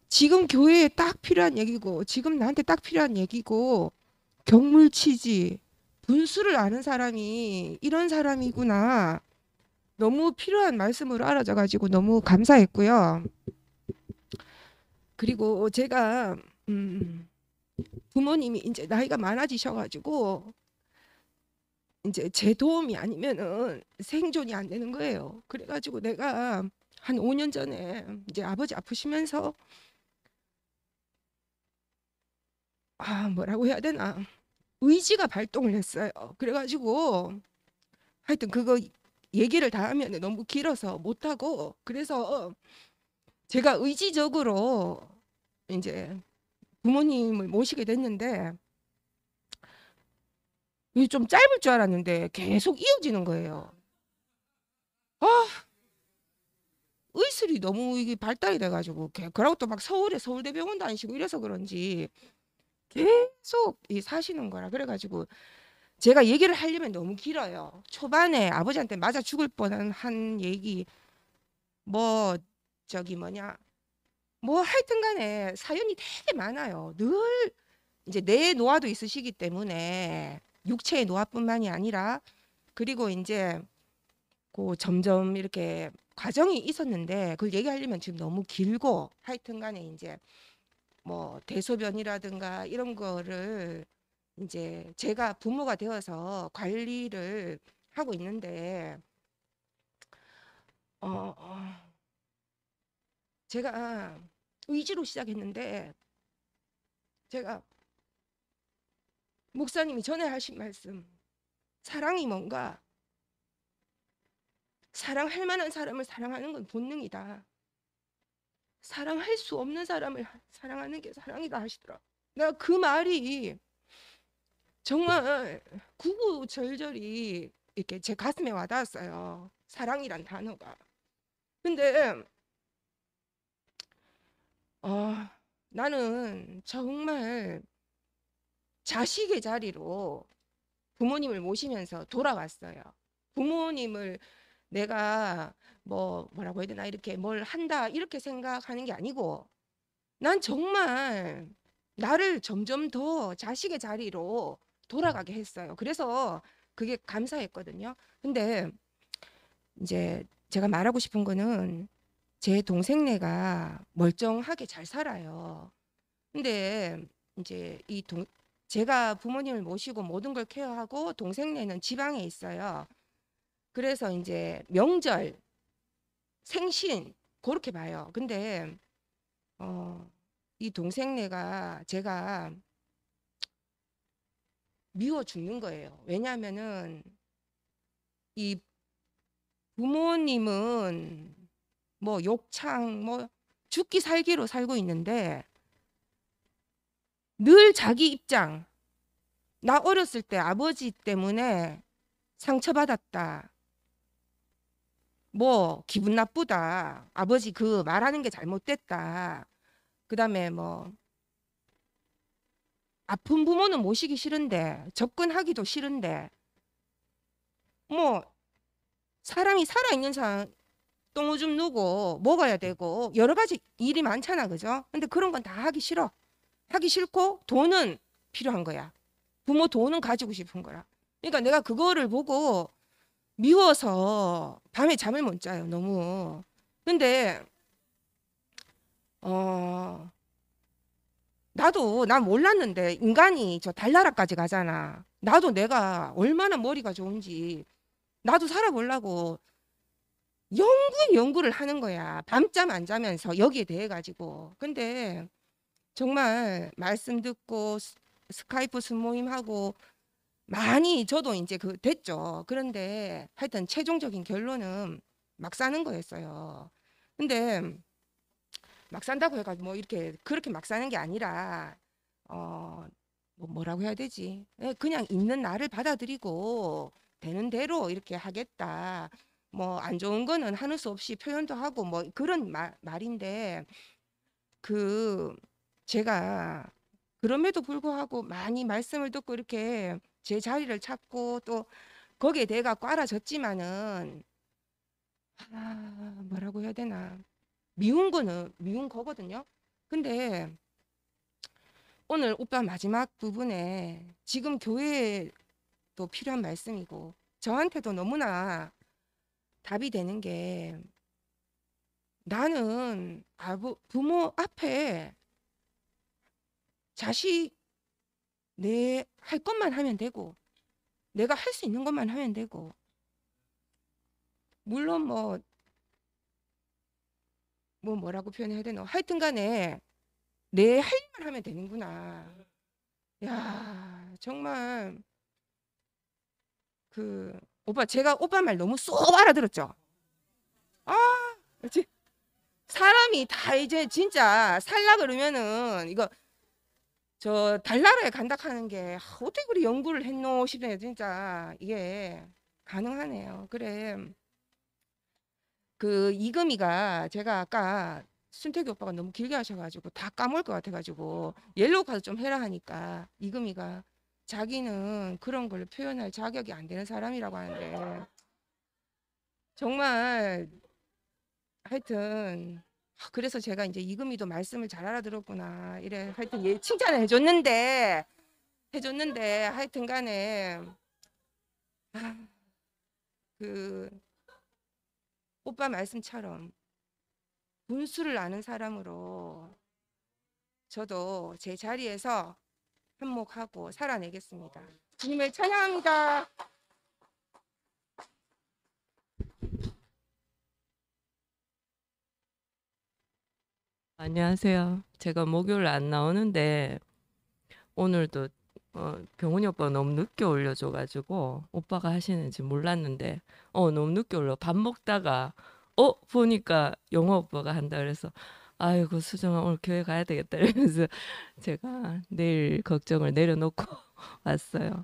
지금 교회에 딱 필요한 얘기고 지금 나한테 딱 필요한 얘기고 경물치지 분수를 아는 사람이 이런 사람이구나. 너무 필요한 말씀으로 알아져 가지고 너무 감사했고요. 그리고 제가 음 부모님이 이제 나이가 많아지셔 가지고 이제 제 도움이 아니면은 생존이 안 되는 거예요. 그래 가지고 내가 한 5년 전에 이제 아버지 아프시면서 아, 뭐라고 해야 되나? 의지가 발동을 했어요. 그래가지고 하여튼 그거 얘기를 다 하면 너무 길어서 못하고 그래서 제가 의지적으로 이제 부모님을 모시게 됐는데 이게 좀 짧을 줄 알았는데 계속 이어지는 거예요. 아 의술이 너무 이게 발달이 돼가지고 그러고 또 막 서울에 서울대병원 다니시고 이래서 그런지 계속 이 사시는 거라 그래가지고 제가 얘기를 하려면 너무 길어요. 초반에 아버지한테 맞아 죽을 뻔한 한 얘기 뭐 저기 뭐냐 뭐 하여튼간에 사연이 되게 많아요. 늘 이제 내 노화도 있으시기 때문에 육체의 노화뿐만이 아니라 그리고 이제 고 점점 이렇게 과정이 있었는데 그걸 얘기하려면 지금 너무 길고 하여튼간에 이제 뭐 대소변이라든가 이런 거를 이제 제가 부모가 되어서 관리를 하고 있는데 어, 어 제가 의지로 시작했는데 제가 목사님이 전에 하신 말씀 사랑이 뭔가 사랑할 만한 사람을 사랑하는 건 본능이다. 사랑할 수 없는 사람을 사랑하는 게 사랑이다 하시더라. 나그 말이 정말 구구절절이 이렇게 제 가슴에 와닿았어요. 사랑이란 단어가. 근데 어, 나는 정말 자식의 자리로 부모님을 모시면서 돌아왔어요. 부모님을 내가 뭐 뭐라고 해야 되나 이렇게 뭘 한다 이렇게 생각하는 게 아니고 난 정말 나를 점점 더 자식의 자리로 돌아가게 했어요. 그래서 그게 감사했거든요. 근데 이제 제가 말하고 싶은 거는 제 동생네가 멀쩡하게 잘 살아요. 근데 이제 이 동, 제가 부모님을 모시고 모든 걸 케어하고 동생네는 지방에 있어요. 그래서 이제 명절 생신 그렇게 봐요. 근데 어, 이 동생네가 제가 미워 죽는 거예요. 왜냐하면은 이 부모님은 뭐 욕창 뭐 죽기 살기로 살고 있는데 늘 자기 입장 나 어렸을 때 아버지 때문에 상처받았다 뭐 기분 나쁘다. 아버지 그 말하는 게 잘못됐다. 그다음에 뭐 아픈 부모는 모시기 싫은데 접근하기도 싫은데 뭐 사람이 살아있는 상 똥오줌 누고 먹어야 되고 여러 가지 일이 많잖아 그죠 근데 그런 건 다 하기 싫어 하기 싫고 돈은 필요한 거야 부모 돈은 가지고 싶은 거라 그러니까 내가 그거를 보고 미워서 밤에 잠을 못 자요. 너무. 근데 어 나도 난 몰랐는데 인간이 저 달나라까지 가잖아. 나도 내가 얼마나 머리가 좋은지 나도 살아보려고 연구 연구를 하는 거야. 밤잠 안 자면서 여기에 대해 가지고. 근데 정말 말씀 듣고 스카이프 순모임하고 많이 저도 이제 그 됐죠. 그런데 하여튼 최종적인 결론은 막 사는 거였어요. 근데 막 산다고 해가지고 뭐 이렇게 그렇게 막 사는 게 아니라 어 뭐 뭐라고 뭐 해야 되지? 예, 그냥 있는 나를 받아들이고 되는 대로 이렇게 하겠다. 뭐 안 좋은 거는 하는 수 없이 표현도 하고 뭐 그런 마, 말인데 그 제가 그럼에도 불구하고 많이 말씀을 듣고 이렇게 제 자리를 찾고 또 거기에 내가 꽈라졌지만은 아, 뭐라고 해야 되나 미운 거는 미운 거거든요. 근데 오늘 오빠 마지막 부분에 지금 교회에도 필요한 말씀이고 저한테도 너무나 답이 되는 게 나는 아부, 부모 앞에 자식 내할 것만 하면 되고 내가 할 수 있는 것만 하면 되고 물론 뭐, 뭐 뭐라고 표현해야 되나 하여튼 간에 내 할 일만 하면 되는구나 야 정말 그 오빠 제가 오빠 말 너무 쏙 알아들었죠 아 그렇지 사람이 다 이제 진짜 살라 그러면은 이거 저 달나라에 간다 하는 게 어떻게 그리 연구를 했노 싶네요 진짜 이게 가능하네요 그래 그 이금희가 제가 아까 순택이 오빠가 너무 길게 하셔가지고 다 까먹을 것 같아가지고 옐로우 카드 좀 해라 하니까 이금희가 자기는 그런 걸 표현할 자격이 안 되는 사람이라고 하는데 정말 하여튼 아, 그래서 제가 이제 이금희도 말씀을 잘 알아들었구나. 이래 하여튼 얘 예, 칭찬을 해줬는데 해줬는데 하여튼간에 아, 그 오빠 말씀처럼 분수를 아는 사람으로 저도 제 자리에서 한몫하고 살아내겠습니다. 주님을 찬양합니다. 안녕하세요. 제가 목요일 안 나오는데 오늘도 어, 병훈이 오빠가 너무 늦게 올려줘가지고 오빠가 하시는지 몰랐는데 어 너무 늦게 올려 밥 먹다가 어 보니까 영호 오빠가 한다 그래서 아이고 수정아 오늘 교회 가야 되겠다 이러면서 제가 내일 걱정을 내려놓고 왔어요.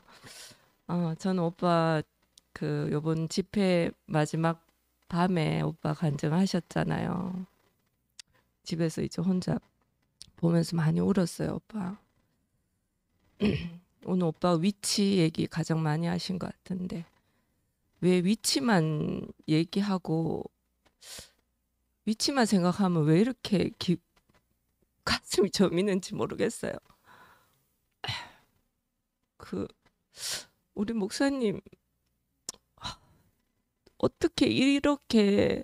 어 저는 오빠 그 요번 집회 마지막 밤에 오빠 간증하셨잖아요. 집에서 이제 혼자 보면서 많이 울었어요, 오빠. 오늘 오빠 위치 얘기 가장 많이 하신 것 같은데 왜 위치만 얘기하고 위치만 생각하면 왜 이렇게 기, 가슴이 저미는지 모르겠어요. 그 우리 목사님 어떻게 이렇게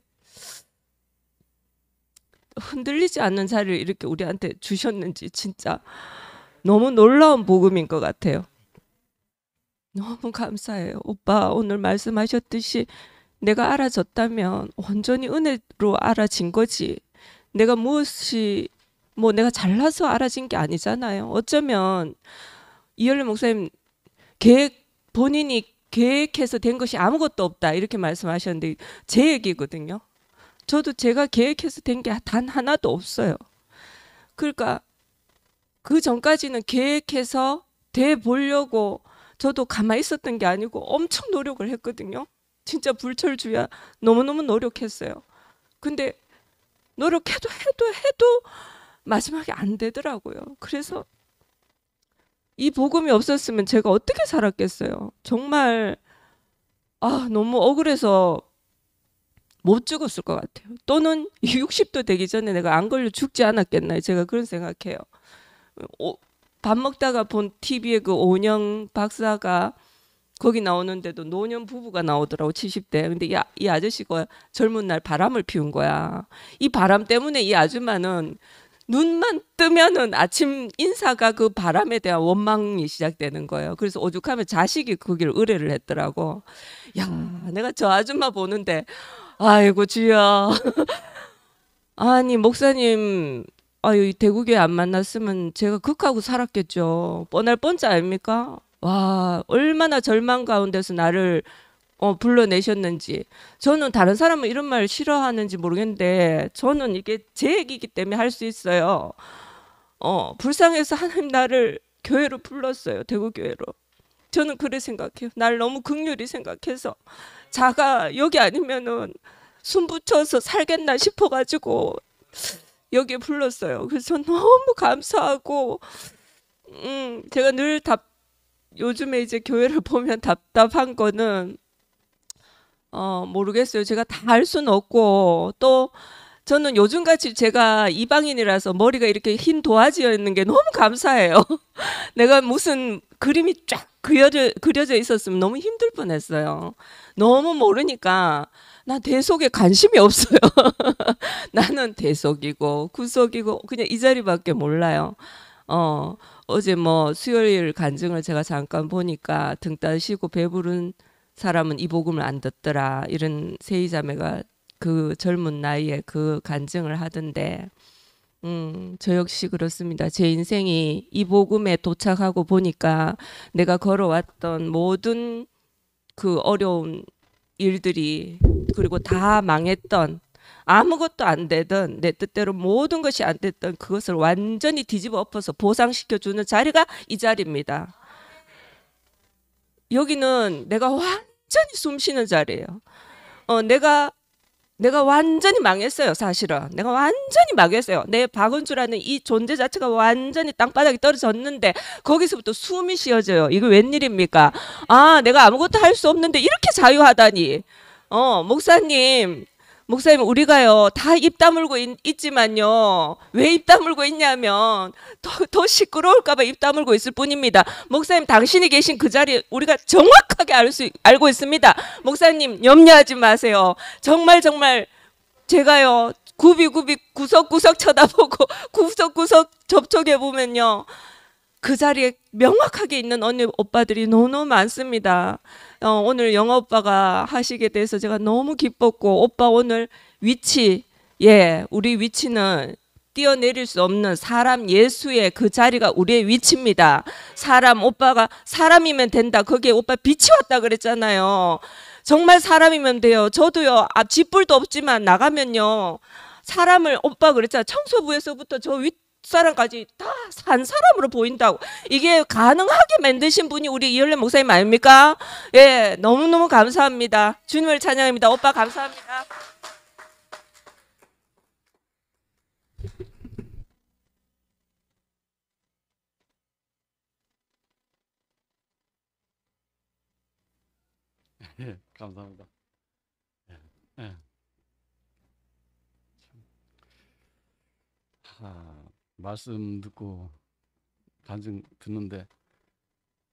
흔들리지 않는 자리를 이렇게 우리한테 주셨는지 진짜 너무 놀라운 복음인 것 같아요. 너무 감사해요. 오빠 오늘 말씀하셨듯이 내가 알아졌다면 온전히 은혜로 알아진 거지. 내가 무엇이 뭐 내가 잘나서 알아진 게 아니잖아요. 어쩌면 이열래 목사님 계획 본인이 계획해서 된 것이 아무것도 없다 이렇게 말씀하셨는데 제 얘기거든요. 저도 제가 계획해서 된 게 단 하나도 없어요. 그러니까 그 전까지는 계획해서 돼 보려고 저도 가만히 있었던 게 아니고 엄청 노력을 했거든요. 진짜 불철주야 너무너무 노력했어요. 근데 노력해도 해도 해도 마지막에 안 되더라고요. 그래서 이 복음이 없었으면 제가 어떻게 살았겠어요. 정말 아, 너무 억울해서 못 죽었을 것 같아요. 또는 60도 되기 전에 내가 안 걸려 죽지 않았겠나 제가 그런 생각해요. 오, 어, 밥 먹다가 본 TV에 그 오영 박사가 거기 나오는데도 노년 부부가 나오더라고 70대. 근데 이, 이 아저씨가 젊은 날 바람을 피운 거야. 이 바람 때문에 이 아줌마는 눈만 뜨면은 아침 인사가 그 바람에 대한 원망이 시작되는 거예요. 그래서 오죽하면 자식이 거기를 의뢰를 했더라고. 야, 내가 저 아줌마 보는데 아이고 주야. 아니 목사님 아유 대구교회 안 만났으면 제가 극하고 살았겠죠. 뻔할 뻔자 아닙니까? 와 얼마나 절망 가운데서 나를 어, 불러내셨는지 저는 다른 사람은 이런 말 싫어하는지 모르겠는데 저는 이게 제 얘기이기 때문에 할 수 있어요. 어 불쌍해서 하나님 나를 교회로 불렀어요 대구 교회로. 저는 그래 생각해요. 날 너무 극률이 생각해서 자가 여기 아니면은 숨 붙여서 살겠나 싶어가지고 여기에 불렀어요. 그래서 너무 감사하고 음 제가 늘 답 요즘에 이제 교회를 보면 답답한 거는 어 모르겠어요. 제가 다 할 수는 없고 또 저는 요즘같이 제가 이방인이라서 머리가 이렇게 흰 도화지여 있는 게 너무 감사해요. 내가 무슨 그림이 쫙 그려져, 그려져 있었으면 너무 힘들 뻔했어요. 너무 모르니까 나 대속에 관심이 없어요. 나는 대속이고 구속이고 그냥 이 자리밖에 몰라요. 어, 어제 뭐 수요일 간증을 제가 잠깐 보니까 등 따시고 배부른 사람은 이 복음을 안 듣더라 이런 세이자매가 그 젊은 나이에 그 간증을 하던데 음, 저 역시 그렇습니다. 제 인생이 이 복음에 도착하고 보니까 내가 걸어왔던 모든 그 어려운 일들이 그리고 다 망했던 아무것도 안 되던 내 뜻대로 모든 것이 안 됐던 그것을 완전히 뒤집어 엎어서 보상시켜 주는 자리가 이 자리입니다. 여기는 내가 완전히 숨 쉬는 자리예요. 어, 내가 내가 완전히 망했어요, 사실은. 내가 완전히 망했어요. 내 박은주라는 이 존재 자체가 완전히 땅바닥에 떨어졌는데 거기서부터 숨이 쉬어져요. 이거 웬일입니까? 아, 내가 아무것도 할 수 없는데 이렇게 자유하다니. 어, 목사님, 목사님 우리가요 다 입 다물고 있, 지만요 왜 입 다물고 있냐면 더, 더 시끄러울까봐 입 다물고 있을 뿐입니다 목사님 당신이 계신 그 자리 우리가 정확하게 알 수, 알고 있습니다 목사님 염려하지 마세요 정말 정말 제가요 구비구비 구석구석 쳐다보고 구석구석 접촉해 보면요 그 자리에 명확하게 있는 언니 오빠들이 너무 많습니다. 어, 오늘 영어 오빠가 하시게 돼서 제가 너무 기뻤고 오빠 오늘 위치 예 우리 위치는 뛰어내릴 수 없는 사람 예수의 그 자리가 우리의 위치입니다. 사람 오빠가 사람이면 된다. 거기에 오빠 빛이 왔다 그랬잖아요. 정말 사람이면 돼요. 저도요. 앞 아, 짓불도 없지만 나가면요. 사람을 오빠 그랬잖아. 청소부에서부터 저 위, 사람까지 다 산 사람으로 보인다고. 이게 가능하게 만드신 분이 우리 이열래 목사님 아닙니까? 예, 너무너무 감사합니다. 주님을 찬양합니다. 오빠 감사합니다. 예, 감사합니다. 말씀 듣고 간증 듣는데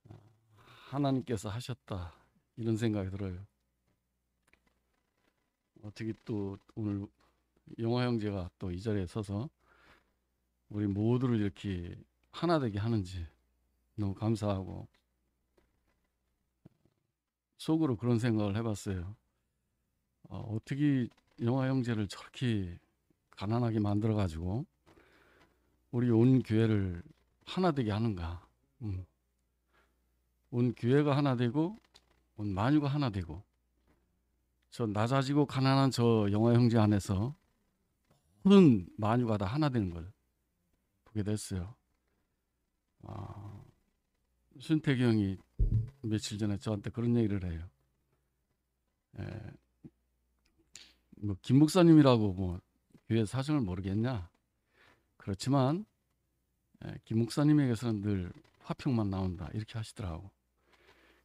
아, 하나님께서 하셨다 이런 생각이 들어요. 어떻게 또 오늘 영화 형제가 또 이 자리에 서서 우리 모두를 이렇게 하나 되게 하는지 너무 감사하고 속으로 그런 생각을 해봤어요. 어, 어떻게 영화 형제를 저렇게 가난하게 만들어 가지고 우리 온 교회를 하나 되게 하는가. 음. 온 교회가 하나 되고 온 마녀가 하나 되고 저 낮아지고 가난한 저 영화 형제 안에서 모든 마녀가 다 하나 되는 걸 보게 됐어요. 아, 순택이 형이 며칠 전에 저한테 그런 얘기를 해요. 에, 예. 뭐김 목사님이라고 뭐 교회 사정을 모르겠냐? 그렇지만 예, 김 목사님에게서는 늘 화평만 나온다 이렇게 하시더라고.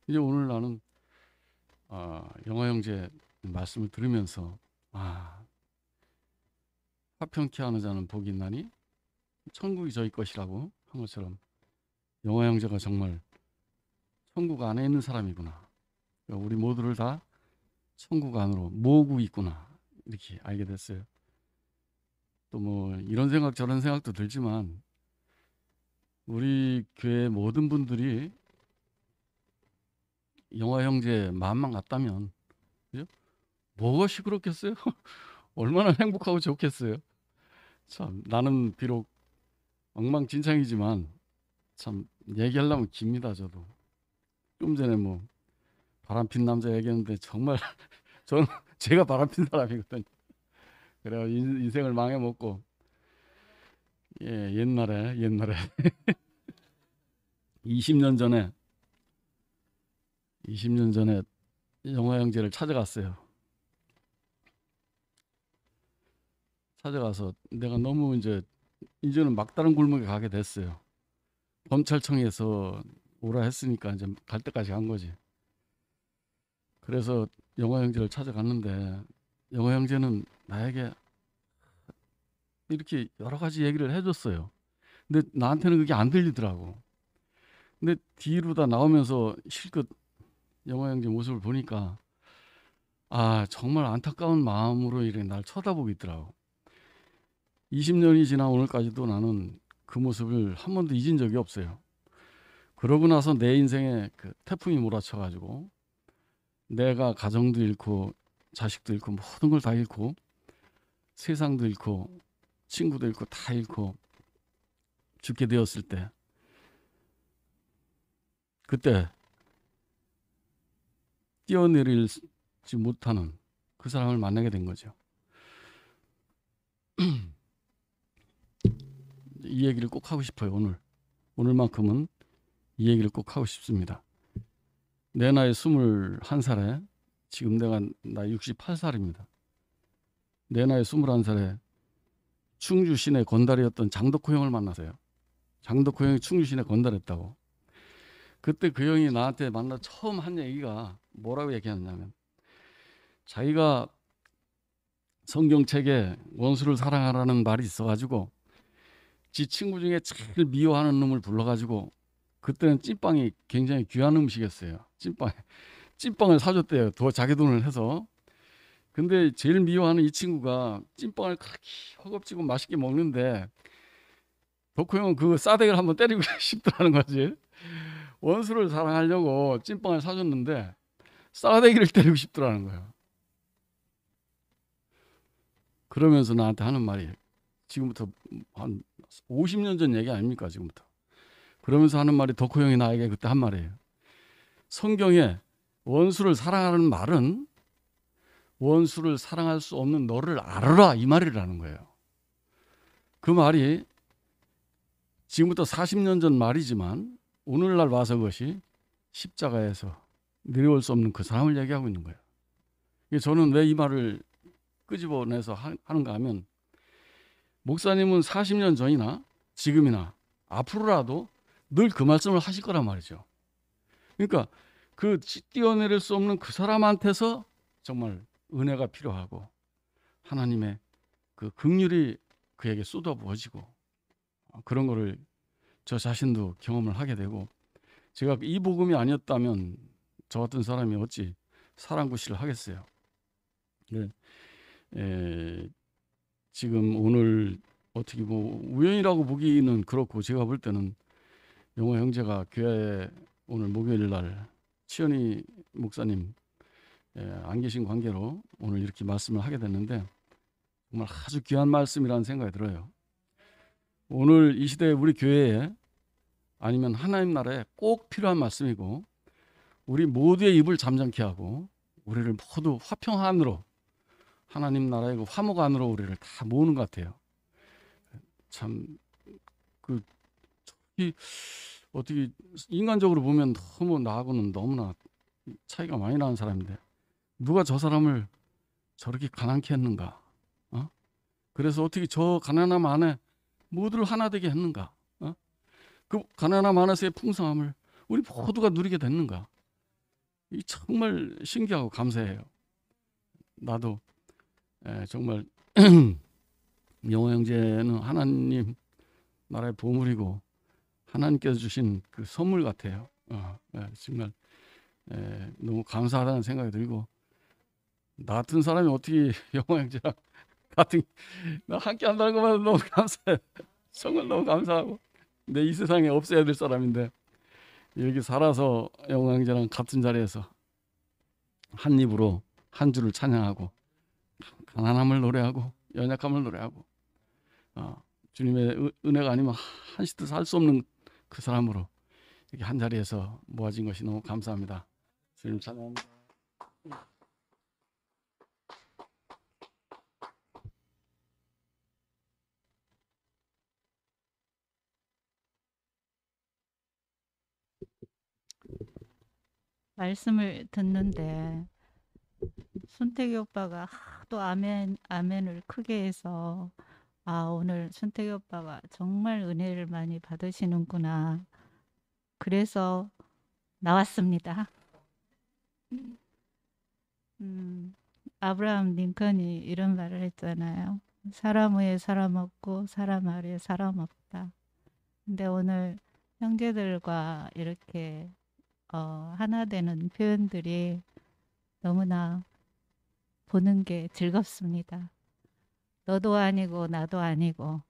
이제 오늘 나는 어, 영화 형제 말씀을 들으면서 아 화평케 하는 자는 복이 있나니 천국이 저희 것이라고 한 것처럼 영화 형제가 정말 천국 안에 있는 사람이구나. 우리 모두를 다 천국 안으로 모으고 있구나 이렇게 알게 됐어요. 또뭐 이런 생각 저런 생각도 들지만 우리 교회 모든 분들이 영화 형제 마음만 같다면 그죠? 무엇이 그렇겠어요? 얼마나 행복하고 좋겠어요? 참 나는 비록 엉망진창이지만 참 얘기하려면 깁니다 저도 좀 전에 뭐 바람핀 남자 얘기했는데 정말 저는 제가 바람핀 사람이거든요 그래가 인생을 망해먹고 예 옛날에 옛날에 20년 전에 20년 전에 영화 형제를 찾아갔어요. 찾아가서 내가 너무 이제 이제는 막다른 골목에 가게 됐어요. 검찰청에서 오라 했으니까 이제 갈 때까지 간 거지. 그래서 영화 형제를 찾아갔는데 영화 형제는 나에게 이렇게 여러 가지 얘기를 해줬어요. 근데 나한테는 그게 안 들리더라고. 근데 뒤로 다 나오면서 실컷 영화 형제 모습을 보니까 아 정말 안타까운 마음으로 이렇게 날 쳐다보고 있더라고. 20년이 지나 오늘까지도 나는 그 모습을 한 번도 잊은 적이 없어요. 그러고 나서 내 인생에 그 태풍이 몰아쳐가지고 내가 가정도 잃고 자식도 잃고 모든 걸 다 잃고 세상도 잃고 친구도 잃고 다 잃고 죽게 되었을 때 그때 뛰어내리지 못하는 그 사람을 만나게 된 거죠. 이 얘기를 꼭 하고 싶어요 오늘 오늘만큼은 이 얘기를 꼭 하고 싶습니다 내 나이 21살에 지금 내가 나 68살입니다 내 나이 21살에 충주 시내 건달이었던 장덕호 형을 만나세요. 장덕호 형이 충주 시내 건달했다고. 그때 그 형이 나한테 만나 처음 한 얘기가 뭐라고 얘기하냐면 자기가 성경책에 원수를 사랑하라는 말이 있어가지고 지 친구 중에 제일 미워하는 놈을 불러가지고 그때는 찐빵이 굉장히 귀한 음식이었어요. 찐빵 찐빵을 사줬대요. 더 자기 돈을 해서 근데 제일 미워하는 이 친구가 찐빵을 그렇게 허겁지겁 맛있게 먹는데 덕후 형은 그 싸대기를 한번 때리고 싶더라는 거지. 원수를 사랑하려고 찐빵을 사줬는데 싸대기를 때리고 싶더라는 거야. 그러면서 나한테 하는 말이 지금부터 한 50년 전 얘기 아닙니까 지금부터. 그러면서 하는 말이 덕후 형이 나에게 그때 한 말이에요. 성경에 원수를 사랑하는 말은 원수를 사랑할 수 없는 너를 알아라 이 말이라는 거예요. 그 말이 지금부터 40년 전 말이지만 오늘날 와서 그것이 십자가에서 내려올 수 없는 그 사람을 얘기하고 있는 거예요. 저는 왜 이 말을 끄집어내서 하는가 하면 목사님은 40년 전이나 지금이나 앞으로라도 늘 그 말씀을 하실 거란 말이죠. 그러니까 그 뛰어내릴 수 없는 그 사람한테서 정말 은혜가 필요하고 하나님의 그극휼이 그에게 쏟아부어지고 그런 거를 저 자신도 경험을 하게 되고 제가 이 복음이 아니었다면 저 같은 사람이 어찌 사랑구실을 하겠어요. 네. 에, 지금 오늘 어떻게 뭐 우연이라고 보기는 그렇고 제가 볼 때는 영호 형제가 교회 오늘 목요일 날 치현이 목사님 예, 안 계신 관계로 오늘 이렇게 말씀을 하게 됐는데 정말 아주 귀한 말씀이라는 생각이 들어요. 오늘 이 시대에 우리 교회에 아니면 하나님 나라에 꼭 필요한 말씀이고 우리 모두의 입을 잠잠케 하고 우리를 모두 화평 안으로 하나님 나라의 그 화목 안으로 우리를 다 모으는 것 같아요. 참그 어떻게 인간적으로 보면 너무 나하고는 너무나 차이가 많이 나는 사람인데 누가 저 사람을 저렇게 가난케 했는가? 어? 그래서 어떻게 저 가난함 안에 모두를 하나 되게 했는가? 어? 그 가난함 안에서의 풍성함을 우리 모두가 누리게 됐는가? 이 정말 신기하고 감사해요. 나도 에, 예, 정말 영호 형제는 하나님 나라의 보물이고 하나님께서 주신 그 선물 같아요. 어, 에, 예, 정말 에, 예, 너무 감사하다는 생각이 들고 나 같은 사람이 어떻게 영화 형제랑 같은 나 함께 한다는 것만 너무 감사해. 정말 너무 감사하고 내 이 세상에 없어야 될 사람인데 여기 살아서 영화 형제랑 같은 자리에서 한 입으로 한 줄을 찬양하고 가난함을 노래하고 연약함을 노래하고 어, 주님의 은혜가 아니면 한시도 살 수 없는 그 사람으로 이렇게 한 자리에서 모아진 것이 너무 감사합니다. 주님 찬양합니다. 말씀을 듣는데 순택이 오빠가 또 아멘 아멘을 크게 해서 아 오늘 순택이 오빠가 정말 은혜를 많이 받으시는구나 그래서 나왔습니다. 음, 아브라함 링컨이 이런 말을 했잖아요. 사람 위에 사람 없고 사람 아래 사람 없다. 근데 오늘 형제들과 이렇게 어, 하나 되는 표현들이 너무나 보는 게 즐겁습니다. 너도 아니고 나도 아니고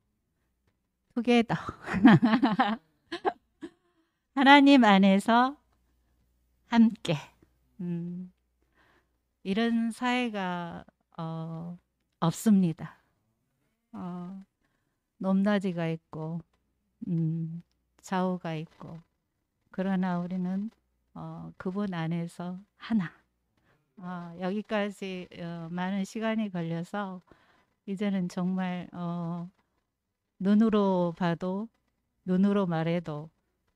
투게더 하나님 안에서 함께 음, 이런 사회가 어, 없습니다. 어, 높낮이가 있고 음, 좌우가 있고 그러나 우리는 어, 그분 안에서 하나. 어, 여기까지 어, 많은 시간이 걸려서 이제는 정말 어, 눈으로 봐도 눈으로 말해도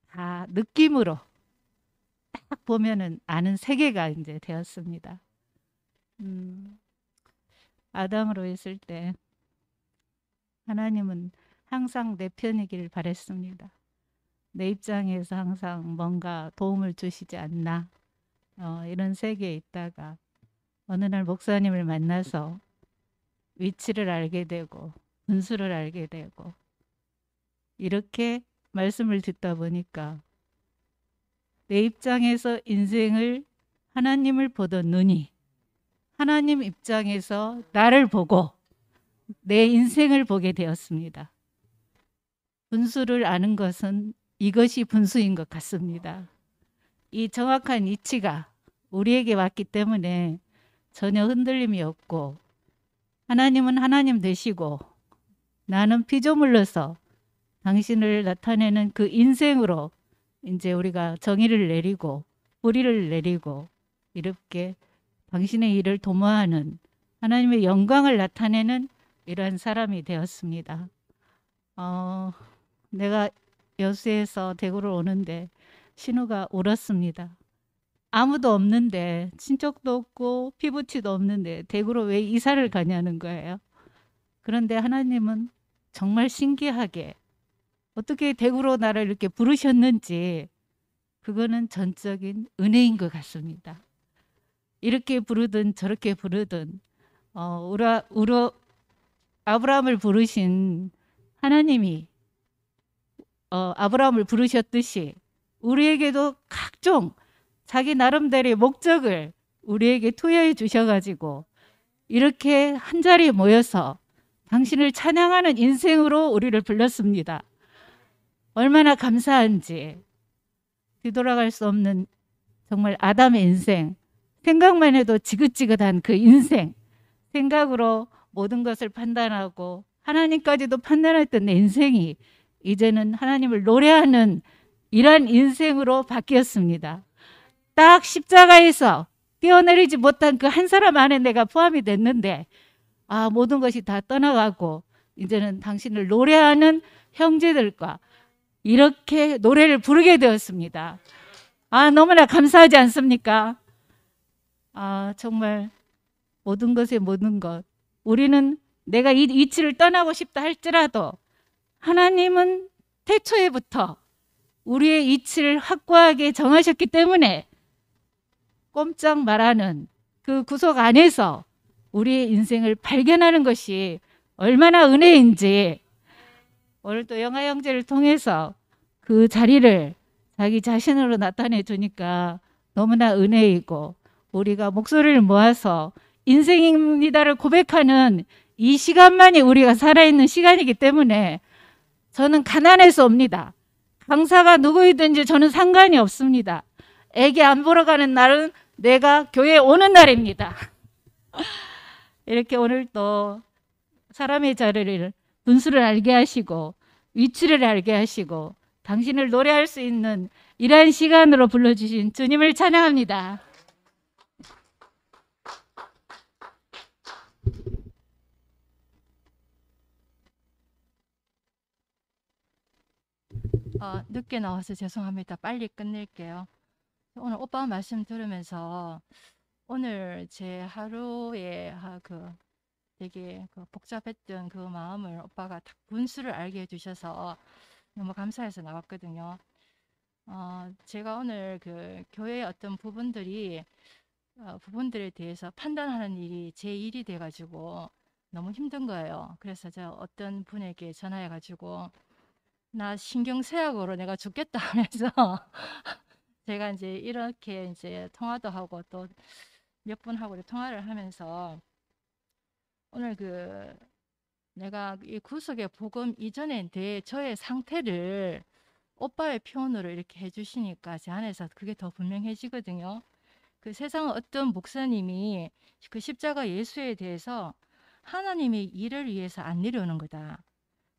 다 느낌으로 딱 보면은 아는 세계가 이제 되었습니다. 음, 아담으로 있을 때 하나님은 항상 내 편이길 바랬습니다. 내 입장에서 항상 뭔가 도움을 주시지 않나 어, 이런 세계에 있다가 어느 날 목사님을 만나서 위치를 알게 되고 분수를 알게 되고 이렇게 말씀을 듣다 보니까 내 입장에서 인생을 하나님을 보던 눈이 하나님 입장에서 나를 보고 내 인생을 보게 되었습니다. 분수를 아는 것은 이것이 분수인 것 같습니다. 이 정확한 이치가 우리에게 왔기 때문에 전혀 흔들림이 없고 하나님은 하나님 되시고 나는 피조물로서 당신을 나타내는 그 인생으로 이제 우리가 정의를 내리고 뿌리를 내리고 이렇게 당신의 일을 도모하는 하나님의 영광을 나타내는 이러한 사람이 되었습니다. 어, 내가 여수에서 대구를 오는데 신우가 울었습니다. 아무도 없는데 친척도 없고 피부치도 없는데 대구로 왜 이사를 가냐는 거예요. 그런데 하나님은 정말 신기하게 어떻게 대구로 나를 이렇게 부르셨는지 그거는 전적인 은혜인 것 같습니다. 이렇게 부르든 저렇게 부르든 어, 우라, 우라, 아브라함을 부르신 하나님이 어, 아브라함을 부르셨듯이 우리에게도 각종 자기 나름대로의 목적을 우리에게 투여해 주셔가지고 이렇게 한 자리에 모여서 당신을 찬양하는 인생으로 우리를 불렀습니다. 얼마나 감사한지 뒤돌아갈 수 없는 정말 아담의 인생 생각만 해도 지긋지긋한 그 인생 생각으로 모든 것을 판단하고 하나님까지도 판단했던 내 인생이 이제는 하나님을 노래하는 이러한 인생으로 바뀌었습니다. 딱 십자가에서 뛰어내리지 못한 그 한 사람 안에 내가 포함이 됐는데 아 모든 것이 다 떠나가고 이제는 당신을 노래하는 형제들과 이렇게 노래를 부르게 되었습니다. 아 너무나 감사하지 않습니까? 아 정말 모든 것에 모든 것 우리는 내가 이 위치를 떠나고 싶다 할지라도 하나님은 태초에부터 우리의 이치를 확고하게 정하셨기 때문에 꼼짝 말하는 그구석 안에서 우리의 인생을 발견하는 것이 얼마나 은혜인지 오늘도 영화 형제를 통해서 그 자리를 자기 자신으로 나타내 주니까 너무나 은혜이고 우리가 목소리를 모아서 인생입니다를 고백하는 이 시간만이 우리가 살아있는 시간이기 때문에 저는 가난해서 옵니다. 강사가 누구이든지 저는 상관이 없습니다. 애기 안 보러 가는 날은 내가 교회에 오는 날입니다. 이렇게 오늘 또 사람의 자리를 분수를 알게 하시고 위치를 알게 하시고 당신을 노래할 수 있는 이러한 시간으로 불러주신 주님을 찬양합니다. 아, 늦게 나와서 죄송합니다. 빨리 끝낼게요. 오늘 오빠 말씀 들으면서 오늘 제 하루에 그 되게 그 복잡했던 그 마음을 오빠가 딱 분수를 알게 해주셔서 너무 감사해서 나왔거든요. 어, 제가 오늘 그 교회의 어떤 부분들이 어, 부분들에 대해서 판단하는 일이 제 일이 돼가지고 너무 힘든 거예요. 그래서 제가 어떤 분에게 전화해가지고 나 신경 쇠약으로 내가 죽겠다 하면서 제가 이제 이렇게 이제 통화도 하고 또 몇 분하고 통화를 하면서 오늘 그 내가 이 구속의 복음 이전에 내 저의 상태를 오빠의 표현으로 이렇게 해주시니까 제 안에서 그게 더 분명해지거든요. 그 세상 어떤 목사님이 그 십자가 예수에 대해서 하나님의 일을 위해서 안 내려오는 거다.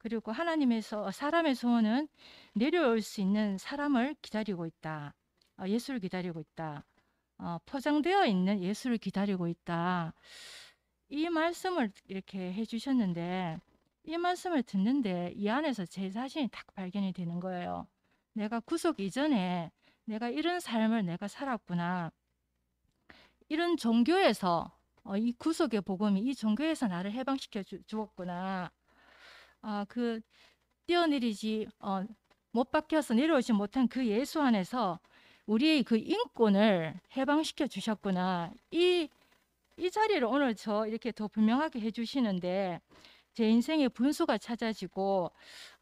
그리고 하나님에서 어, 사람의 소원은 내려올 수 있는 사람을 기다리고 있다. 어, 예수를 기다리고 있다. 어, 포장되어 있는 예수를 기다리고 있다. 이 말씀을 이렇게 해주셨는데 이 말씀을 듣는데 이 안에서 제 자신이 딱 발견이 되는 거예요. 내가 구속 이전에 내가 이런 삶을 내가 살았구나. 이런 종교에서 이 구속의 복음이 이 종교에서 나를 해방시켜 주, 었구나 어, 그 뛰어내리지 어, 못 박혀서 내려오지 못한 그 예수 안에서 우리의 그 인권을 해방시켜 주셨구나. 이, 이 자리를 오늘 저 이렇게 더 분명하게 해주시는데, 제 인생의 분수가 찾아지고,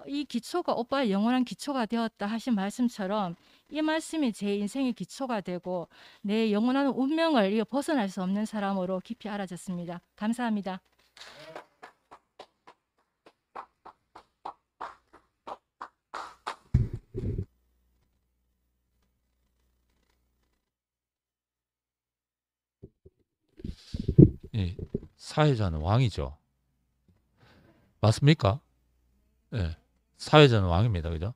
이 기초가 오빠의 영원한 기초가 되었다 하신 말씀처럼, 이 말씀이 제 인생의 기초가 되고, 내 영원한 운명을 벗어날 수 없는 사람으로 깊이 알아졌습니다. 감사합니다. 사회자는 왕이죠. 맞습니까? 네. 사회자는 왕입니다. 그죠?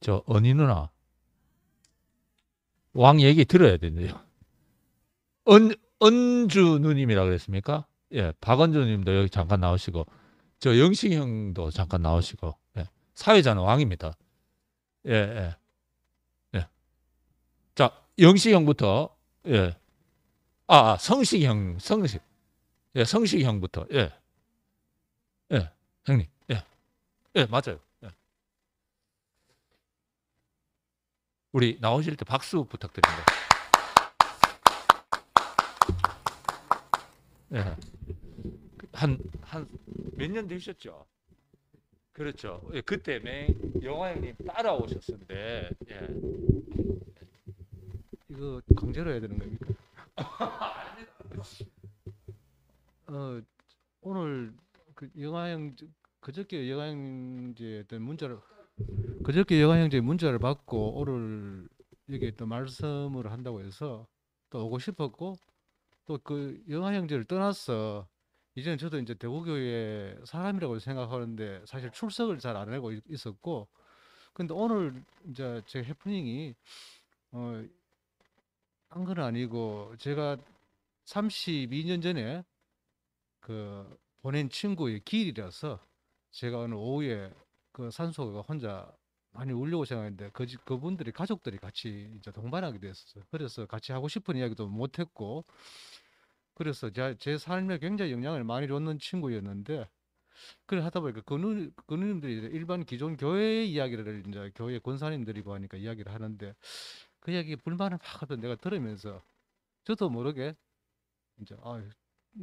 저 언니 누나 왕 얘기 들어야 되는데요. 언, 언주 누님이라 그랬습니까? 예, 박언주 님도 여기 잠깐 나오시고 저 영식 형도 잠깐 나오시고 예, 사회자는 왕입니다. 예, 예. 예. 자, 영식 형부터 예. 아, 아, 성식 형, 성식. 예, 성식형부터. 예. 예, 형님. 예. 예, 맞아요. 예. 우리 나오실 때 박수 부탁드립니다. 예. 한, 한, 몇 년 되셨죠? 그렇죠. 예, 그때 맹 영화 형님 따라오셨는데, 예. 이거 강제로 해야 되는 겁니까? 어, 오늘 그 영화 형 그저께 영화 형제 어떤 문자를 그저께 영화 형제 문자를 받고 오늘 여기 또 말씀을 한다고 해서 또 오고 싶었고 또 그 영화 형제를 떠나서 이제는 저도 이제 대구교회 사람이라고 생각하는데 사실 출석을 잘 안 하고 있었고 근데 오늘 이제 제 해프닝이 어한건 아니고 제가 32년 전에 그 보낸 친구의 길이라서 제가 오늘 오후에 그 산소가 혼자 많이 울려고 생각했는데 그, 그분들이 가족들이 같이 이제 동반하게 됐었어요. 그래서 같이 하고 싶은 이야기도 못했고 그래서 제, 제 삶에 굉장히 영향을 많이 줬는 친구였는데 그걸 하다 보니까 그누, 그누님들이 일반 기존 교회 의 이야기를 이제 교회 권사님들이고 하니까 이야기를 하는데 그 이야기 불만을 막 하던 내가 들으면서 저도 모르게 이제 아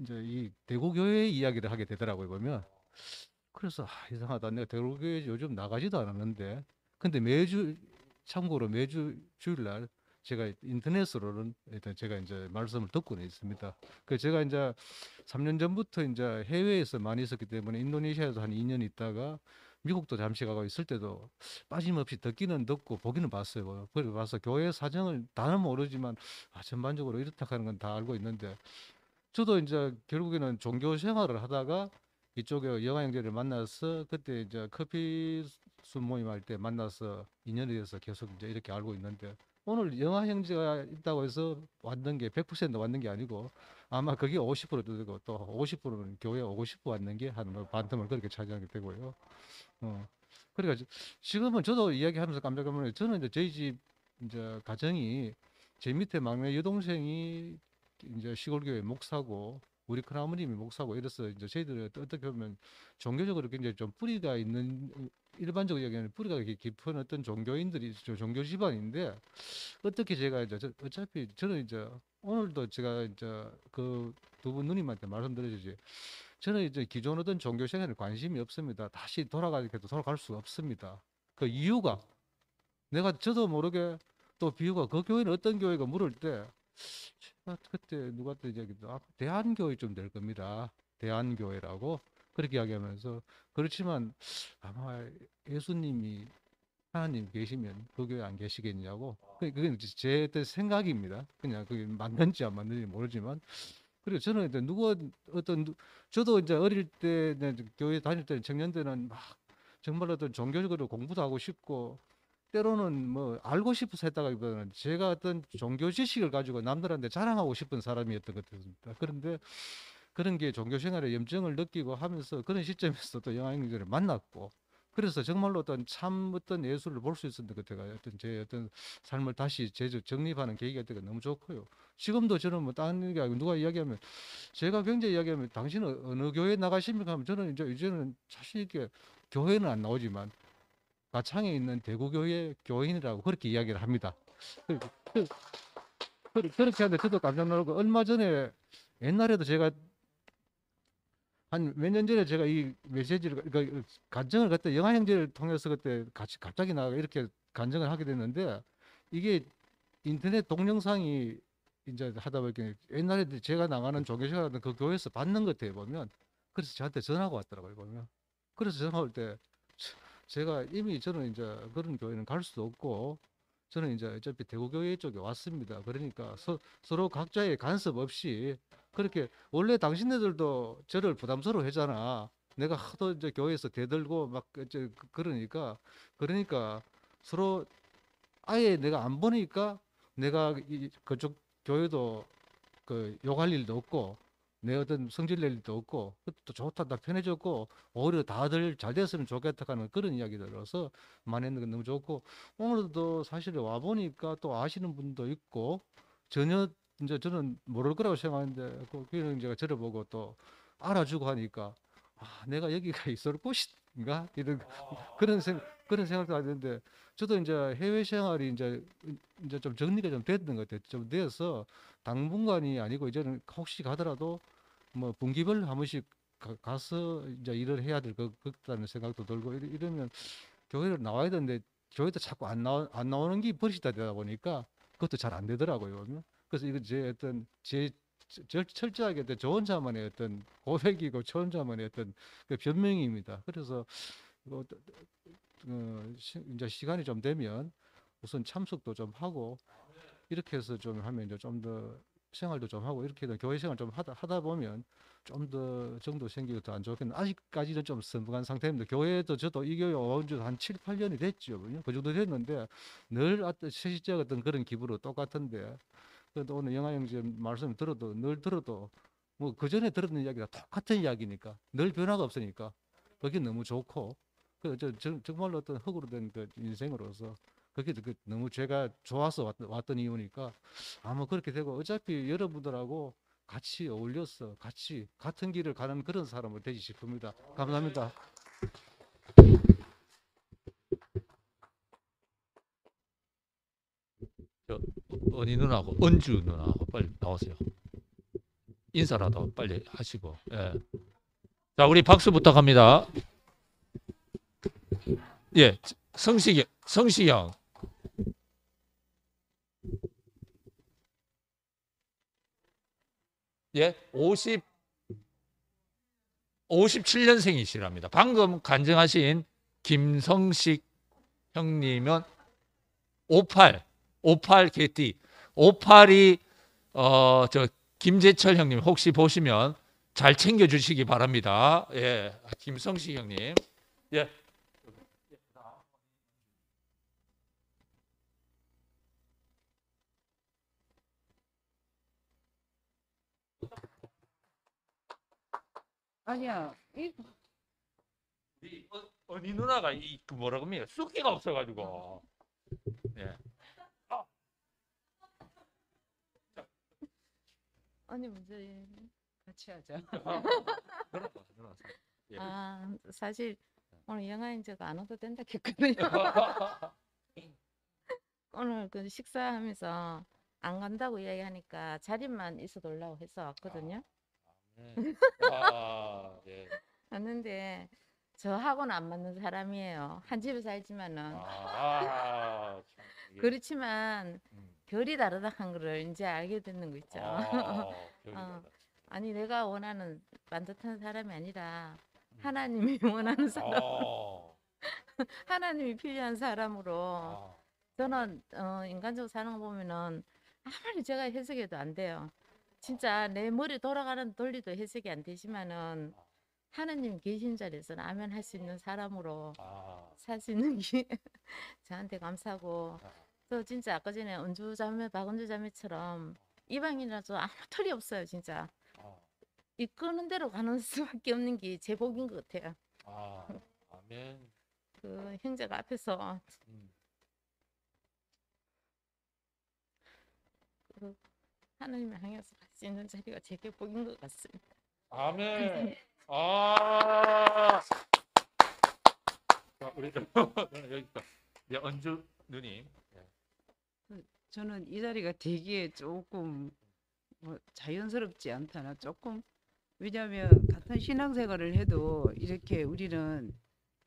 이제 이 대구교회 이야기를 하게 되더라고요 보면 그래서 아, 이상하다 내가 대구교회 요즘 나가지도 않았는데 근데 매주 참고로 매주 주일날 제가 인터넷으로는 일단 제가 이제 말씀을 듣고는 있습니다. 그 제가 이제 3년 전부터 이제 해외에서 많이 있었기 때문에 인도네시아에서 한 2년 있다가 미국도 잠시 가고 있을 때도 빠짐없이 듣기는 듣고 보기는 봤어요. 그래서 봐서 교회 사정을 다는 모르지만 아, 전반적으로 이렇다 하는 건 다 알고 있는데 저도 이제 결국에는 종교 생활을 하다가 이쪽에 영화 형제를 만나서 그때 이제 커피 술 모임할 때 만나서 인연이 돼서 계속 이제 이렇게 알고 있는데 오늘 영화 형제가 있다고 해서 왔는 게100% 왔는 게 아니고 아마 그게 50% 되고 또 50%는 교회 50% 왔는 게 한 반틈을 그렇게 차지하게 되고요. 어. 그러니까 지금은 저도 이야기하면서 깜짝 놀랐는데 저는 이제 저희 집 이제 가정이 제 밑에 막내 여동생이 이제 시골교회 목사고 우리 큰아버님이 목사고 이래서 이제 저희들이 어떻게 보면 종교적으로 굉장히 좀 뿌리가 있는 일반적으로 얘기하는 뿌리가 깊은 어떤 종교인들이 종교 집안인데 어떻게 제가 이제 어차피 저는 이제 오늘도 제가 이제 그 두 분 누님한테 말씀드리지 려 저는 이제 기존 어떤 종교 생활에 관심이 없습니다. 다시 돌아가게 해도 돌아갈 수가 없습니다. 그 이유가 내가 저도 모르게 또 비유가 그 교회는 어떤 교회가 물을 때 아, 그때 누가한테 얘기도 아, 대한교회 좀 될 겁니다. 대한교회라고 그렇게 이야기하면서 그렇지만 아마 예수님이 하나님 계시면 그 교회 안 계시겠냐고 그, 그게 제 생각입니다. 그냥 그게 맞는지 안 맞는지 모르지만 그리고 저는 이제 누구 어떤 저도 이제 어릴 때 교회 다닐 때 청년 때는 막 정말 어떤 종교적으로 공부도 하고 싶고 때로는 뭐 알고 싶어서 했다기보다는 제가 어떤 종교 지식을 가지고 남들한테 자랑하고 싶은 사람이었던 것 같습니다. 그런데 그런 게 종교 생활에 염증을 느끼고 하면서 그런 시점에서 또 영향력을 만났고 그래서 정말로 어떤 참 어떤 예술을 볼 수 있었던 것 같아요. 어떤 제 어떤 삶을 다시 재적 정립하는 계기가 되니까 너무 좋고요. 지금도 저는 뭐 다른 게 아니고 누가 이야기하면 제가 굉장히 이야기하면 당신은 어느 교회 에 나가십니까 하면 저는 이제 이제는 자신 있게 교회는 안 나오지만 가창에 있는 대구교회 교인이라고 그렇게 이야기를 합니다. 그렇게 그, 그, 하는데 저도 깜짝 놀고 얼마 전에 옛날에도 제가 한 몇 년 전에 제가 이 메시지를 그러니까 간증을 그때 영화 형제를 통해서 그때 같이 갑자기 나가 이렇게 간증을 하게 됐는데 이게 인터넷 동영상이 이제 하다 보니까 옛날에 제가 나가는 종교시간 그 교회에서 받는 것같 보면 그래서 저한테 전화가 왔더라고요 보면 그래서 전화 올때 제가 이미 저는 이제 그런 교회는 갈 수도 없고 저는 이제 어차피 대구교회 쪽에 왔습니다. 그러니까 서, 서로 각자의 간섭 없이 그렇게 원래 당신네들도 저를 부담스러워 했잖아 내가 하도 이제 교회에서 대들고 막 이제 그, 그러니까 그러니까 서로 아예 내가 안 보니까 내가 이, 그쪽 교회도 그 욕할 일도 없고 내 어떤 성질 낼 일도 없고 그것도 좋다 딱 편해졌고 오히려 다들 잘 됐으면 좋겠다 하는 그런 이야기 들어서 많이 했는 게 너무 좋고 오늘도 사실 와 보니까 또 아시는 분도 있고 전혀 이제 저는 모를 거라고 생각하는데 그기는 제가 들어보고 또 알아주고 하니까 아 내가 여기가 있을 곳인가 이런 아. 그런 생 그런 생각도 하는데 저도 이제 해외 생활이 이제 이제 좀 정리가 좀 됐는 것 같아요. 좀 되어서 당분간이 아니고 이제는 혹시 가더라도 뭐 분기별 한 번씩 가, 서 이제 일을 해야 될 것 같다는 생각도 들고 이러, 면 교회를 나와야 되는데 교회도 자꾸 안, 나오, 안 나오는 게 버릇이다 되다 보니까 그것도 잘 안 되더라고요. 그래서 이거 제 어떤 제 절, 철저하게 저 혼자만의 어떤 고백이고 저 혼자만의 어떤 그 변명입니다. 그래서 어, 어, 시, 이제 시간이 좀 되면 우선 참석도 좀 하고 이렇게 해서 좀 하면 좀더 생활도 좀 하고 이렇게 교회 생활 좀 하다, 하다 보면 좀 더 정도 생기고 더안 좋겠는 데 아직까지는 좀 선분한 상태입니다. 교회도 저도 이 교회 온지한 7, 8년이 됐죠. 그 정도 됐는데 늘 어떤 시제 어떤 그런 기부로 똑같은데 그래도 오늘 영화 형제 말씀 들어도 늘 들어도 뭐 그 전에 들었던 이야기가 똑같은 이야기니까 늘 변화가 없으니까 그게 너무 좋고 그저 정말로 어떤 흙으로 된 그 인생으로서 그게 그 너무 제가 좋아서 왔던, 이유니까 아마 그렇게 되고 어차피 여러분들하고 같이 어울려서 같이 같은 길을 가는 그런 사람을 되지 싶습니다. 감사합니다. 저 언니 누나하고 은주 누나하고 빨리 나오세요. 인사라도 빨리 하시고. 예. 자, 우리 박수 부탁합니다. 예, 성시경, 성시경. 예, 50 57년생이시랍니다. 방금 간증하신 김성식 형님은 58, 58 개띠, 58이 어 저 김재철 형님 혹시 보시면 잘 챙겨 주시기 바랍니다. 예, 김성식 형님. 예, 아니야. 이이 어, 언니 어, 네 누나가 이그 뭐라 그러면 쑥기가 없어가지고 예. 아니 문제 같이 하자. 누나 아, 누나 예. 아 사실 오늘 영아인 제가 안 와도 된다 했거든요. 오늘 그 식사하면서 안 간다고 이야기하니까 자리만 있어 달라고 해서 왔거든요. 아. 음. 아, 네. 예. 는데 저하고는 안 맞는 사람이에요. 한 집에 살지만은 아, 아 참, 이 예. 그렇지만 결이 음. 다르다 한 거를 이제 알게 되는 거 있죠. 아, 결이 어. 다르다. 아니 내가 원하는 만듯한 사람이 아니라 음. 하나님이 원하는 사람, 아, 하나님이 필요한 사람으로 아, 저는 어, 인간적으로 사는 거 보면은 아무리 제가 해석해도 안 돼요. 진짜 내 머리 돌아가는 돌리도 해석이 안 되지만은 아. 하느님 계신 자리에서 라면 할수 있는 사람으로 아. 살수 있는 게 저한테 감사하고 아. 또 진짜 아까 전에 은주 자매 박은주 자매처럼 이방인이라도 아무 틀이 없어요 진짜 아. 이끄는 대로 가는 수밖에 없는 게 제 복인 것 같아요. 아, 아멘. 그 형제가 앞에서 음. 그하느님을 향해서 쓰는 자리가 제게 보인 것 같습니다. 아멘. 아. 자, 우리 여기 다 네, 언주 누님. 네. 저는 이 자리가 되기 조금 뭐 자연스럽지 않다나 조금 왜냐하면 같은 신앙생활을 해도 이렇게 우리는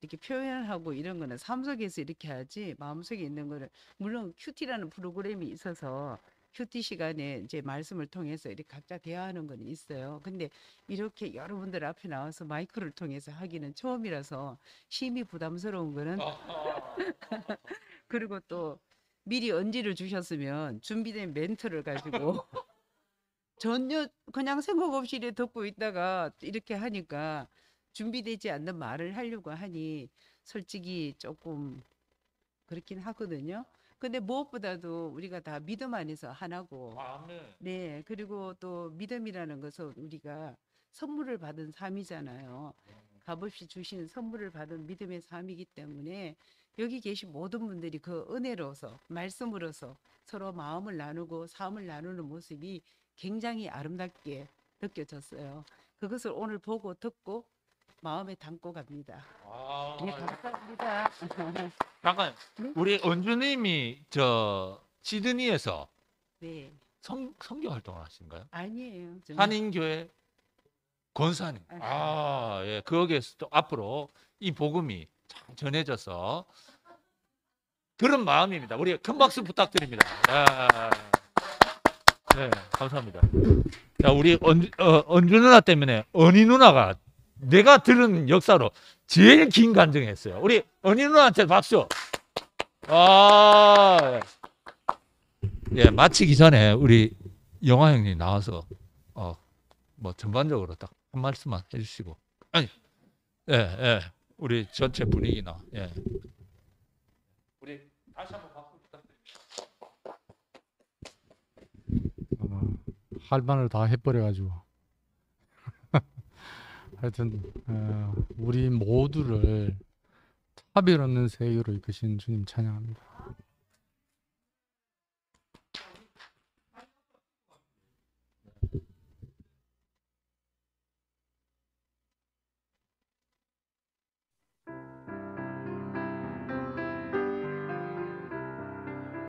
이렇게 표현하고 이런 거는 삼석에서 이렇게 하지 마음속에 있는 거를 물론 큐티라는 프로그램이 있어서 큐티 시간에 이제 말씀을 통해서 이렇게 각자 대화하는 건 있어요. 근데 이렇게 여러분들 앞에 나와서 마이크를 통해서 하기는 처음이라서 심히 부담스러운 거는 아. 그리고 또 미리 언지를 주셨으면 준비된 멘트를 가지고 전혀 그냥 생각 없이 이렇게 듣고 있다가 이렇게 하니까 준비되지 않는 말을 하려고 하니 솔직히 조금 그렇긴 하거든요. 근데 무엇보다도 우리가 다 믿음 안에서 하나고 아멘. 네. 네 그리고 또 믿음이라는 것은 우리가 선물을 받은 삶이잖아요. 음. 값없이 주시는 선물을 받은 믿음의 삶이기 때문에 여기 계신 모든 분들이 그 은혜로서 말씀으로서 서로 마음을 나누고 삶을 나누는 모습이 굉장히 아름답게 느껴졌어요. 그것을 오늘 보고 듣고 마음에 담고 갑니다. 아, 예, 네, 감사합니다. 잠깐 우리 은주님이 저 시드니에서 네. 성 성교 활동을 하신가요? 아니에요. 저는- 한인교회 권사님. 아, 아 예. 거기에서 또 앞으로 이 복음이 잘 전해져서 그런 마음입니다. 우리 큰 박수 네. 부탁드립니다. 아, 네, 감사합니다. 자, 우리 언, 어, 언주 누나 때문에 언니 누나가 내가 들은 역사로 제일 긴 간증했어요. 우리 언니 누나한테 박수. 아, 예. 예, 마치기 전에 우리 영화 형님 나와서 어, 뭐 전반적으로 딱 한 말씀만 해주시고 아니, 예, 예, 우리 전체 분위기나 예. 우리 다시 한번 박수 부탁드립니다. 어, 할 말을 다 해버려가지고. 하여튼 어, 우리 모두를 차별 없는 세계로 이끄신 주님 찬양합니다.